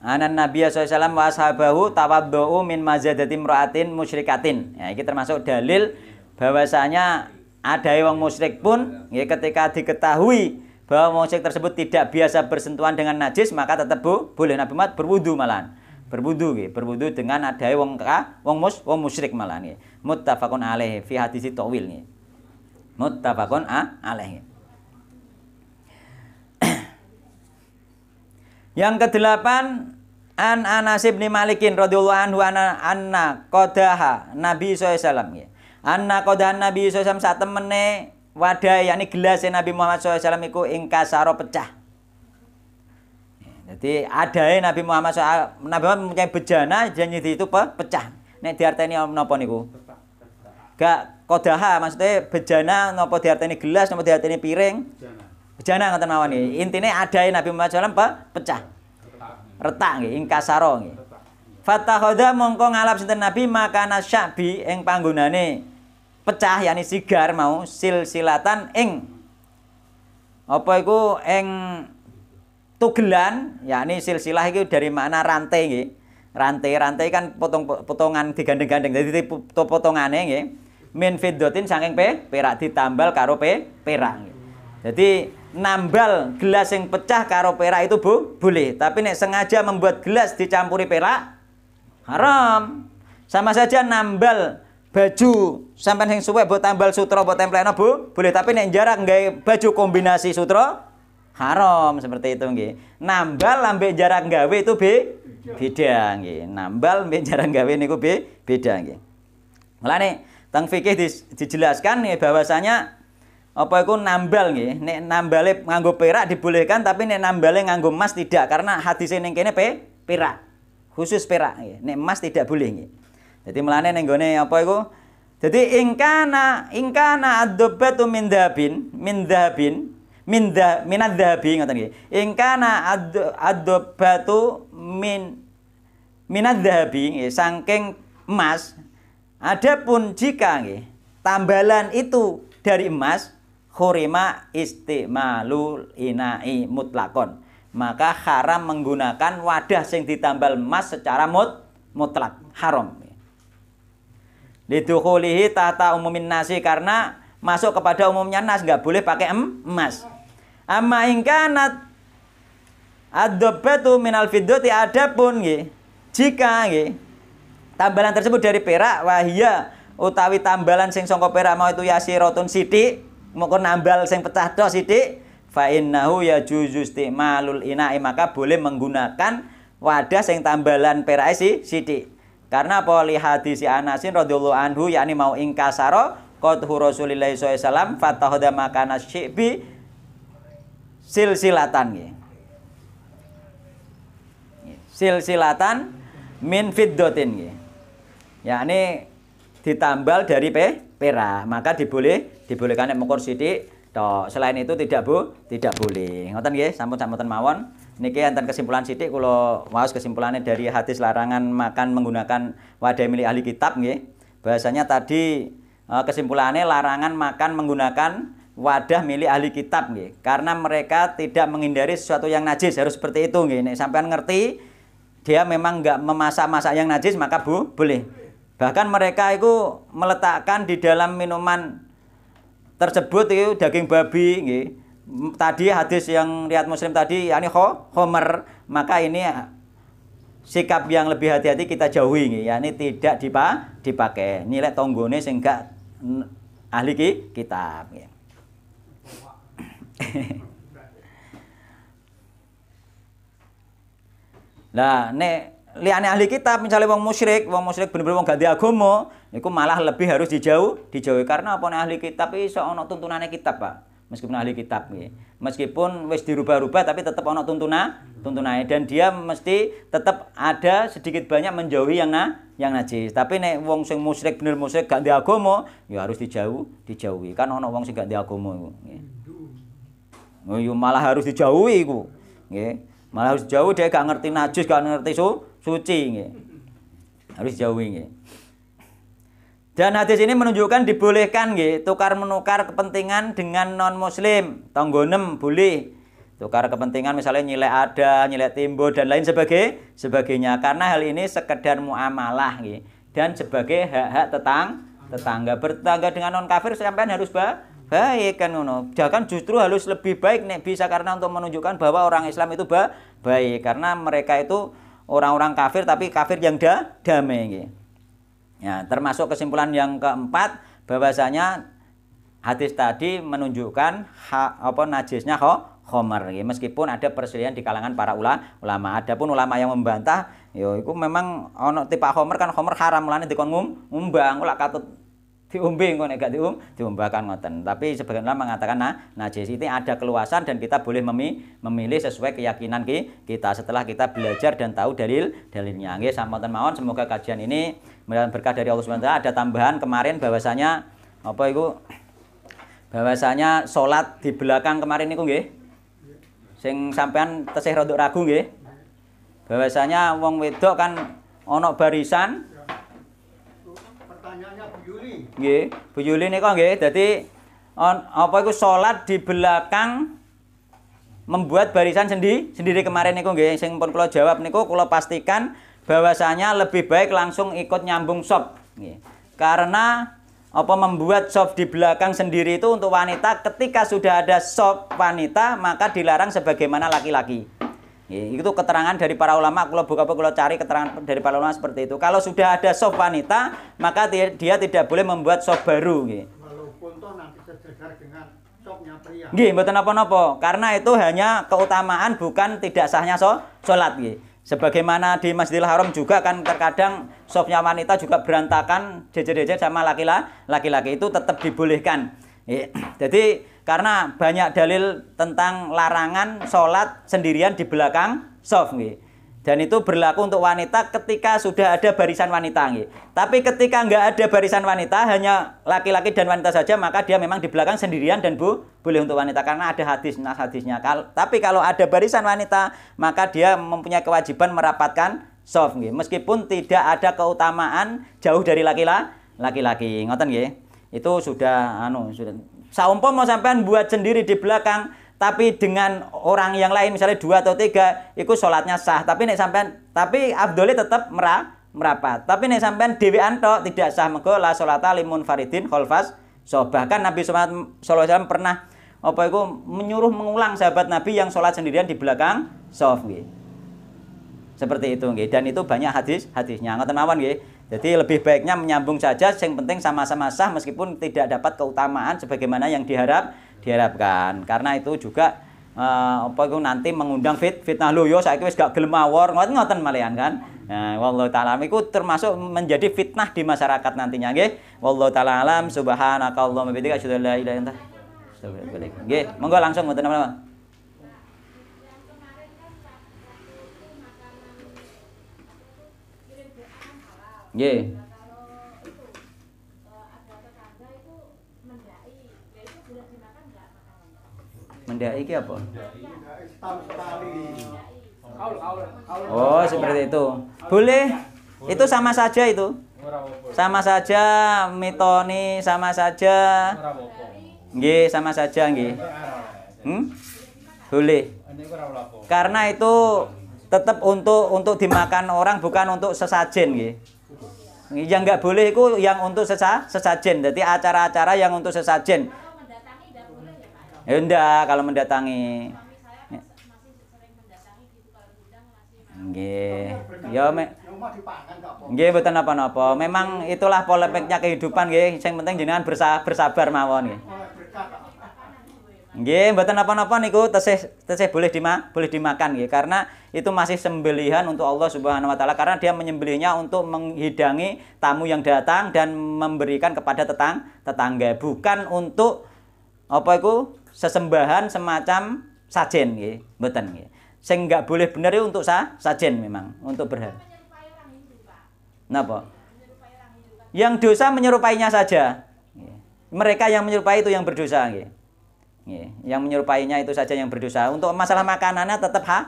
Speaker 2: Anan Nabi SAW wa ashabahu tawaddu'u min mazadati imra'atin musyrikatin. Ya, ini termasuk dalil bahwasanya ada wong musyrik pun ya, ketika diketahui bahwa musyrik tersebut tidak biasa bersentuhan dengan najis maka tetap bu, boleh Nabi Muhammad berwudu malahan. Berwudu ya, berwudu dengan ada wong ka, wong mus wong musyrik malahan ya. Muttafaqun alaihi fi hadisi tawil ya. Muttafaqun alaih. Yang kedelapan An Anas bin Malikin radhiyallahu anhu anna, anna qadaha Nabi SAW ya. Anna qadaha Nabi SAW saat temene wadah yakni gelas Nabi Muhammad SAW iku ingkasaro pecah. Jadi ada Nabi Muhammad SAW Nabi Muhammad mempunyai bejana janji itu pecah. Nek diarteni napa niku? Gak kodaha maksudnya bejana napa diarteni gelas napa diarteni piring? Bejana. Bejana ngoten mawon iki. Intine adahe Nabi Muhammad wasallam pecah. Retak nggih, ingkasaro nggih. Fatahoda mongko ngalap sinten Nabi makana syabi ing panggonane pecah yani sigar mau silsilatan ing apa iku ing tugelan yakni silsilah iki dari mana rantai nggih. Rantai-rantai kan potong-potongan digandeng-gandeng itu potongane nggih. Min fitdotin saking pe, perak ditambal karo pe, perak. Jadi nambal gelas yang pecah karo perak itu bu, boleh. Tapi nek sengaja membuat gelas dicampuri perak haram. Sama saja nambal baju sampai yang suwe buat tambal sutra buat no, Bu, boleh tapi nek jarak nggak baju kombinasi sutra haram seperti itu nggih. Nambal lambe jarak gawe itu be beda nggih. Nambal lambe jarak gawe niku be beda nggih. Mulane teng fikih dijelaskan nih ya bahwasanya apa itu nambal nih nek nambale nganggo perak dibolehkan tapi nek nambale nganggo emas tidak karena hadis ini kene pe perak khusus perak nih nek emas tidak boleh nih jadi melane nenggone gone apa itu jadi ingkana ingkana adobatu min dhabin min dhabin min dha, min adhabi ngoten nggih ingkana adobatu min min adhabi nggih saking emas adapun jika nggih tambalan itu dari emas khurima istimalul inai mutlakon maka haram menggunakan wadah sing ditambal emas secara mut mutlak haram Lidukulihi tata umumin nasi karena masuk kepada umumnya nas nggak boleh pakai emas amma ingkanat adobe minal fiddati adapun pun jika gih tambalan tersebut dari perak wahia utawi tambalan sing songko perak mau itu rotun sidik moko nambal sing pecah dos sithik fa innahu ya juzu malul ina'i maka boleh menggunakan wadah sing tambalan perai si sithik. Karena apa li hadis Anasin radhiyallahu anhu yakni mau ingkasaro qadhu Rasulillah sallallahu alaihi wasallam makana syi'bi silsilatan nggih. Silsilatan min fiddotin nggih. Yakni ditambal dari pe perah maka diboleh dibolehkan nek mengkur sithik selain itu tidak bu tidak boleh ngoten gih, sampun sampun mawon niki enten kesimpulan sidik Kalau waos kesimpulannya dari hadis larangan makan menggunakan wadah milik ahli kitab nggih bahasanya tadi e, kesimpulannya larangan makan menggunakan wadah milik ahli kitab nggih karena mereka tidak menghindari sesuatu yang najis harus seperti itu nggih nek sampean ngerti dia memang nggak memasak masak yang najis maka bu boleh Bahkan mereka itu meletakkan di dalam minuman tersebut itu daging babi ini Tadi hadis yang lihat muslim tadi yakni homer, maka ini sikap yang lebih hati-hati kita jauhi Ya, ini tidak dipa dipakai. Nilai tonggone sehingga ahli ki kitab nggih. [laughs] Lah nek liane ahli kitab misalnya wong musyrik, wong musyrik bener-bener wong ganti agama, itu malah lebih harus dijauh, dijauhi karena apa ahli kitab iso ana tuntunannya kitab, Pak. Meskipun ahli kitab ya. Meskipun wis dirubah-rubah tapi tetap ono tuntuna, tuntunannya dan dia mesti tetap ada sedikit banyak menjauhi yang na, yang najis. Tapi nek wong sing musyrik bener musyrik ganti agama, ya harus dijauh, dijauhi. Kan ono wong sing ganti agama ya. malah harus dijauhi iku. Malah harus jauh dia gak ngerti najis, gak ngerti su, suci ini Harus jauh ini Dan hadis ini menunjukkan dibolehkan ini, tukar menukar kepentingan dengan non muslim, tonggonem boleh. Tukar kepentingan misalnya nilai ada, nilai timbo dan lain sebagai sebagainya karena hal ini sekedar muamalah ini. dan sebagai hak-hak tetang tetangga bertangga dengan non kafir sampai harus ba baik kan ngono. Jangan justru harus lebih baik nih bisa karena untuk menunjukkan bahwa orang Islam itu ba baik karena mereka itu orang-orang kafir tapi kafir yang da, damai Ya, termasuk kesimpulan yang keempat bahwasanya hadis tadi menunjukkan ha, apa najisnya ho, Homer, ya. meskipun ada perselisihan di kalangan para ula, ulama. Adapun ulama yang membantah, yo itu memang ono tipe Homer kan Homer haram lan dikon ngum, ngumbang ulah katut diombe ngono nek gak dium diombakan ngoten. Tapi sebagian mengatakan nah najis itu ada keluasan dan kita boleh memi memilih sesuai keyakinan ki, kita setelah kita belajar dan tahu dalil dalilnya. Nggih sampun mawon semoga kajian ini berkah dari Allah Subhanahu ada tambahan kemarin bahwasanya apa itu bahwasanya sholat di belakang kemarin niku nggih. Sing sampean tesih rodok ragu nggih. Bahwasanya wong wedok kan onok barisan Nggih, Bu Yuli nika Jadi, dadi apa itu salat di belakang membuat barisan sendiri sendiri kemarin niku nggih sing pun kula jawab niku kula pastikan bahwasanya lebih baik langsung ikut nyambung sob nggih. Karena apa membuat sob di belakang sendiri itu untuk wanita ketika sudah ada sob wanita maka dilarang sebagaimana laki-laki itu keterangan dari para ulama kalau buka kalau cari keterangan dari para ulama seperti itu kalau sudah ada soft wanita maka dia, dia tidak boleh membuat soft baru gitu. walaupun toh nanti terjegar
Speaker 3: dengan softnya pria gitu,
Speaker 2: buatan apa-apa karena itu hanya keutamaan bukan tidak sahnya so, sholat gitu. sebagaimana di Masjidil Haram juga kan terkadang softnya wanita juga berantakan jejer-jejer sama laki-laki laki-laki itu tetap dibolehkan gitu. jadi karena banyak dalil tentang larangan sholat sendirian di belakang soft nggih. Dan itu berlaku untuk wanita ketika sudah ada barisan wanita nggih. Tapi ketika nggak ada barisan wanita, hanya laki-laki dan wanita saja, maka dia memang di belakang sendirian dan bu boleh untuk wanita karena ada hadis nah hadisnya. Kal tapi kalau ada barisan wanita, maka dia mempunyai kewajiban merapatkan soft nggih. Meskipun tidak ada keutamaan jauh dari laki-laki, laki-laki. Ngoten nggih. Itu sudah anu sudah mau sampean buat sendiri di belakang tapi dengan orang yang lain misalnya dua atau tiga itu sholatnya sah tapi nih sampean tapi Abdulnya tetap merah merapat tapi nih sampean dewi anto tidak sah mengko la sholat alimun faridin kholfas so bahkan Nabi SAW pernah apa itu menyuruh mengulang sahabat Nabi yang sholat sendirian di belakang sof seperti itu gitu. dan itu banyak hadis hadisnya nggak mawon gitu. Jadi lebih baiknya menyambung saja, yang penting sama-sama sah meskipun tidak dapat keutamaan sebagaimana yang diharap diharapkan. Karena itu juga uh, apa itu nanti mengundang fit fitnah loyo saya wis gak gelem awor ngoten ngoten malian kan. Nah, wallahu taala itu termasuk menjadi fitnah di masyarakat nantinya nggih. Wallahu taala alam subhanakallahumma bihamdika asyhadu an la
Speaker 1: ilaha illa anta astaghfiruka Nggih, monggo
Speaker 2: langsung ngoten apa-apa.
Speaker 1: Eh, nggih. Mendai iki apa?
Speaker 2: Oh, seperti itu. Boleh. Itu sama saja itu. Sama saja mitoni, sama saja. Nggih, sama saja nggih. Hmm? Boleh. Karena itu tetap untuk untuk dimakan orang bukan untuk sesajen nggih. Yang nggak boleh itu yang untuk sesa, sesajen. Jadi acara-acara yang untuk sesajen. Ya enggak kalau mendatangi. Nggih. Ya me Nggih mboten apa-apa. Memang itulah polemiknya kehidupan nggih. Sing penting jenengan bersabar mawon nggih. Nggih, mboten apa-apa niku tesih tesih boleh dima, boleh dimakan nggih karena itu masih sembelihan untuk Allah Subhanahu wa taala karena dia menyembelihnya untuk menghidangi tamu yang datang dan memberikan kepada tetang tetangga bukan untuk apa itu sesembahan semacam sajen nggih, mboten nggih. Sing boleh bener itu untuk sa sajen memang, untuk berhak. Napa? Yang dosa menyerupainya saja. Mereka yang menyerupai itu yang berdosa nggih. Yang menyerupainya itu saja yang berdosa. Untuk masalah makanannya tetap ha,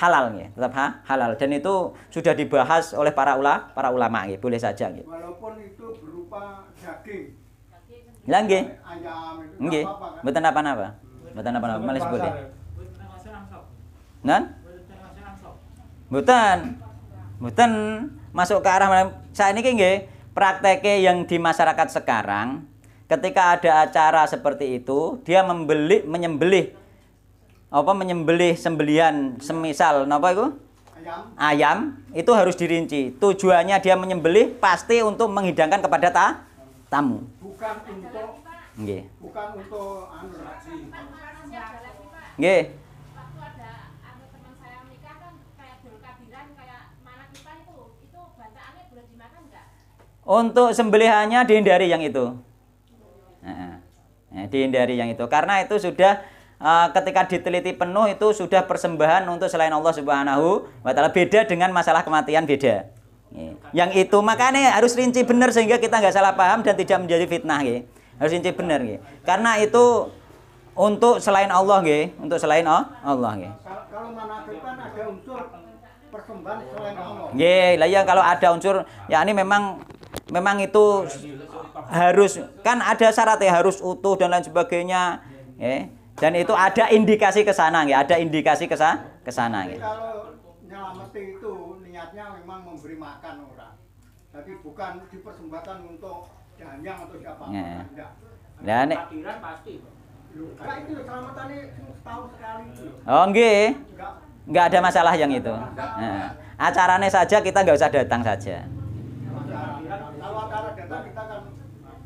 Speaker 2: halal nggih, tetap ha, halal dan itu sudah dibahas oleh para ula, para ulama nggih, boleh saja nggih.
Speaker 3: Walaupun itu berupa daging. Lah nggih. Nggih. Kan? Mboten apa-apa. Mboten
Speaker 2: apa-apa, malah boleh. Nan? Mboten. Mboten masuk ke arah saya ini nggih prakteknya yang di masyarakat sekarang ketika ada acara seperti itu dia membeli menyembelih apa menyembelih sembelian semisal apa itu ayam. ayam itu harus dirinci tujuannya dia menyembelih pasti untuk menghidangkan kepada ta tamu
Speaker 3: bukan untuk nggih bukan untuk anu
Speaker 2: Untuk sembelihannya dihindari yang itu. Ya, dihindari yang itu karena itu sudah uh, ketika diteliti penuh itu sudah persembahan untuk selain Allah Subhanahu wa taala beda dengan masalah kematian beda. Ya. Yang itu makanya harus rinci benar sehingga kita nggak salah paham dan tidak menjadi fitnah ya. Harus rinci benar ya. Karena itu untuk selain Allah ya, untuk selain Allah ya. Kalau
Speaker 3: mana ada unsur
Speaker 2: persembahan selain Allah. Ya, ya kalau ada unsur ya ini memang memang itu harus kan ada syarat ya harus utuh dan lain sebagainya ya. dan itu ada indikasi ke sana ya ada indikasi ke sana ke sana ya.
Speaker 3: kalau nyelamati itu niatnya memang memberi makan orang tapi bukan di persembahan untuk danyang atau siapa ya. tidak dan Nah,
Speaker 1: Oh, enggak
Speaker 2: Enggak ada masalah yang itu. Nah, acaranya saja kita nggak usah datang saja. Kalau acara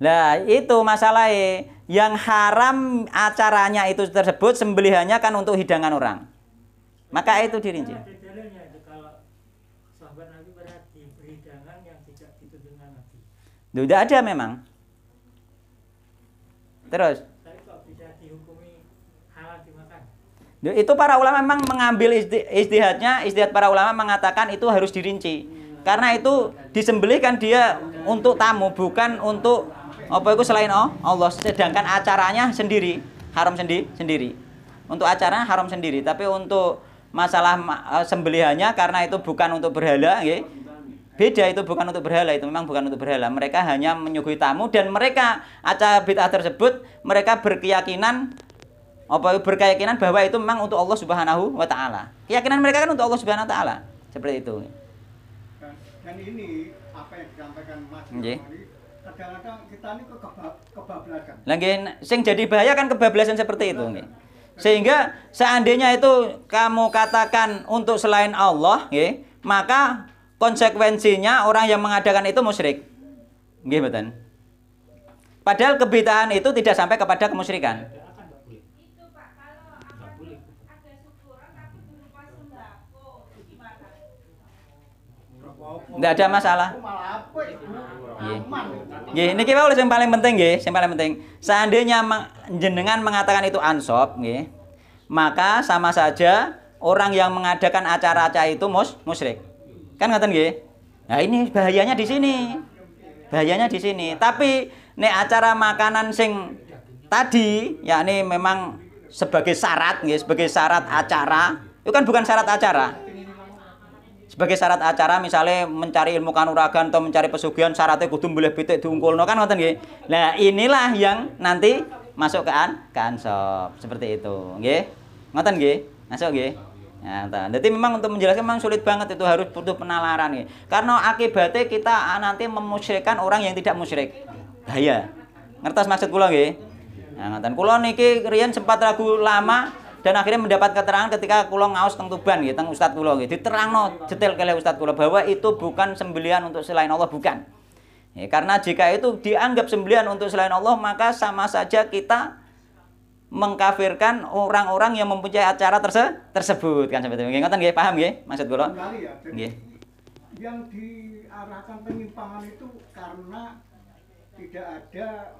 Speaker 2: Nah, itu masalahnya. Yang haram acaranya itu tersebut sembelihannya kan untuk hidangan orang. Maka iya, itu dirinci. Tidak ada memang. Terus. Itu para ulama memang mengambil istihadnya, istihad para ulama mengatakan itu harus dirinci. Iya. Karena itu disembelihkan dia untuk tamu, bukan untuk apa itu selain Allah? Sedangkan acaranya sendiri, haram sendiri, sendiri. Untuk acaranya haram sendiri, tapi untuk masalah eh, sembelihannya karena itu bukan untuk berhala, ya. Beda itu bukan untuk berhala, itu memang bukan untuk berhala. Mereka hanya menyuguhi tamu dan mereka acara bid'ah tersebut mereka berkeyakinan apa berkeyakinan bahwa itu memang untuk Allah Subhanahu wa taala. Keyakinan mereka kan untuk Allah Subhanahu wa taala. Seperti itu. Dan,
Speaker 3: nah, dan ini apa yang disampaikan Mas okay kadang-kadang kita ini kebablasan. Lagi
Speaker 2: sing jadi bahaya kan kebablasan seperti itu nih. Sehingga seandainya itu kamu katakan untuk selain Allah nih, maka konsekuensinya orang yang mengadakan itu musyrik. Nggih, Padahal kebitaan itu tidak sampai kepada kemusyrikan.
Speaker 1: Tidak ada masalah. Ya?
Speaker 2: Iya. Iya, ini kita ulas yang paling penting gih, yang paling penting. Seandainya jenengan mengatakan itu ansop gih, maka sama saja orang yang mengadakan acara-acara itu mus musrik, Kan ngatain gih. Nah, ini bahayanya di sini. Bahayanya di sini. Tapi ne acara makanan sing tadi yakni memang sebagai syarat gih, sebagai syarat acara, itu kan bukan syarat acara. Sebagai syarat acara misalnya mencari ilmu kanuragan atau mencari pesugihan syaratnya kudu boleh pitik no kan ngoten nggih. Nah, inilah yang nanti masuk ke an kansop seperti itu nggih. Ngoten nggih. Masuk nggih. Nah, jadi memang untuk menjelaskan memang sulit banget itu harus butuh penalaran ya. Karena akibatnya kita ah, nanti memusyrikan orang yang tidak musyrik. Bahaya. Ngertos maksud kula nggih? Nah, ngoten. Kula niki riyen sempat ragu lama dan akhirnya mendapat keterangan ketika kulo ngaos teng Tuban gitu, teng kulo gitu terang no detail kali Ustaz kulo bahwa itu bukan sembelian untuk selain Allah bukan. Ya, karena jika itu dianggap sembelian untuk selain Allah maka sama saja kita mengkafirkan orang-orang yang mempunyai acara terse tersebut kan seperti itu. Ngoten paham nggih maksud kulo ya, Nggih.
Speaker 3: Yang diarahkan penyimpangan itu karena tidak ada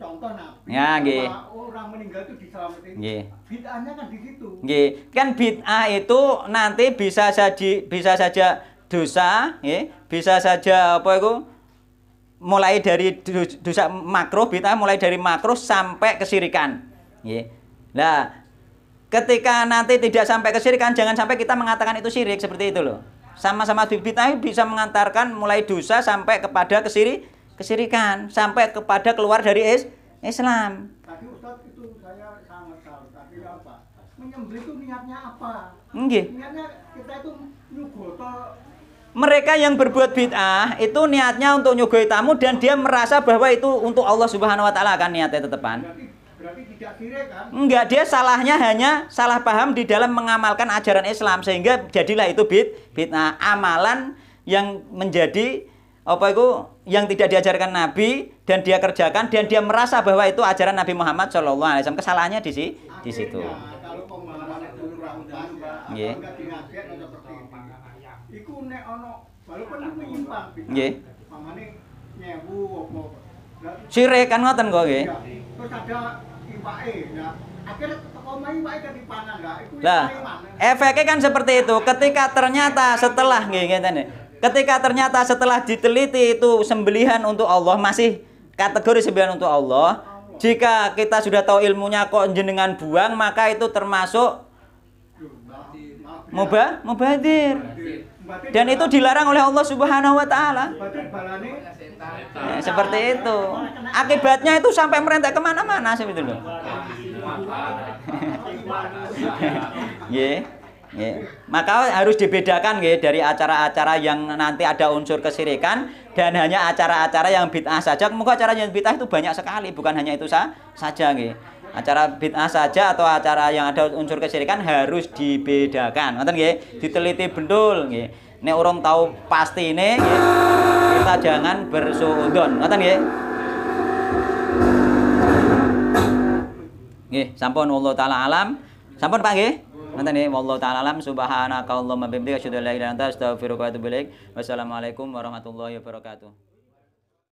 Speaker 3: contoh nah. Ya, nggih. Orang meninggal itu diselamatin. Nggih. Bid'ahnya kan di situ.
Speaker 2: Nggih. Kan bid'ah itu nanti bisa saja bisa saja dosa, nggih. Bisa saja apa itu? Mulai dari dosa makro bid'ah mulai dari makro sampai kesirikan. Nggih. Nah, ketika nanti tidak sampai kesirikan, jangan sampai kita mengatakan itu syirik seperti itu loh. Sama-sama bid'ah bisa mengantarkan mulai dosa sampai kepada kesiri kesirikan sampai kepada keluar dari is Islam. Tadi
Speaker 3: Ustaz itu saya sangat tahu, tapi apa? Menyembelih itu niatnya apa? Nggih. Niatnya kita itu nyugoto
Speaker 2: mereka yang berbuat bid'ah itu niatnya untuk nyugoi tamu dan dia merasa bahwa itu untuk Allah Subhanahu wa taala kan niatnya tetepan. Berarti,
Speaker 3: berarti tidak kira kan?
Speaker 2: Enggak, dia salahnya hanya salah paham di dalam mengamalkan ajaran Islam sehingga jadilah itu bid bid'ah amalan yang menjadi apa itu yang tidak diajarkan Nabi dan dia kerjakan dan dia merasa bahwa itu ajaran Nabi Muhammad Shallallahu Alaihi Wasallam kesalahannya di si, di situ. Nggih. Iku walaupun Nggih. kan ngoten kok ya. Lah, efeknya kan seperti itu. Ketika ternyata setelah nggih ngene ya. Ketika ternyata setelah diteliti itu sembelihan untuk Allah masih kategori sembelihan untuk Allah, jika kita sudah tahu ilmunya kok jenengan buang, maka itu termasuk mubah mubadir.
Speaker 3: Dan itu dilarang oleh Allah Subhanahu wa taala.
Speaker 2: Ya, seperti itu. Akibatnya itu sampai merentak kemana mana itu. [laughs]
Speaker 1: Yeah. Ya.
Speaker 2: Maka harus dibedakan ya dari acara-acara yang nanti ada unsur kesirikan dan hanya acara-acara yang bid'ah saja. Muka acara yang bid'ah itu banyak sekali, bukan hanya itu sa saja ya. Acara bid'ah saja atau acara yang ada unsur kesirikan harus dibedakan. Nonton ya, diteliti betul. ya. Ini orang tahu pasti ini ya. kita jangan bersuudon. Nonton ya. Nggih, sampun Allah taala alam. Sampun Pak nggih? Nanti nih, ya. wallahu taala alam subhanakallahumma
Speaker 1: bihamdika asyhadu an la ilaha illa anta astaghfiruka wa atubu ilaik. Wassalamualaikum warahmatullahi wabarakatuh.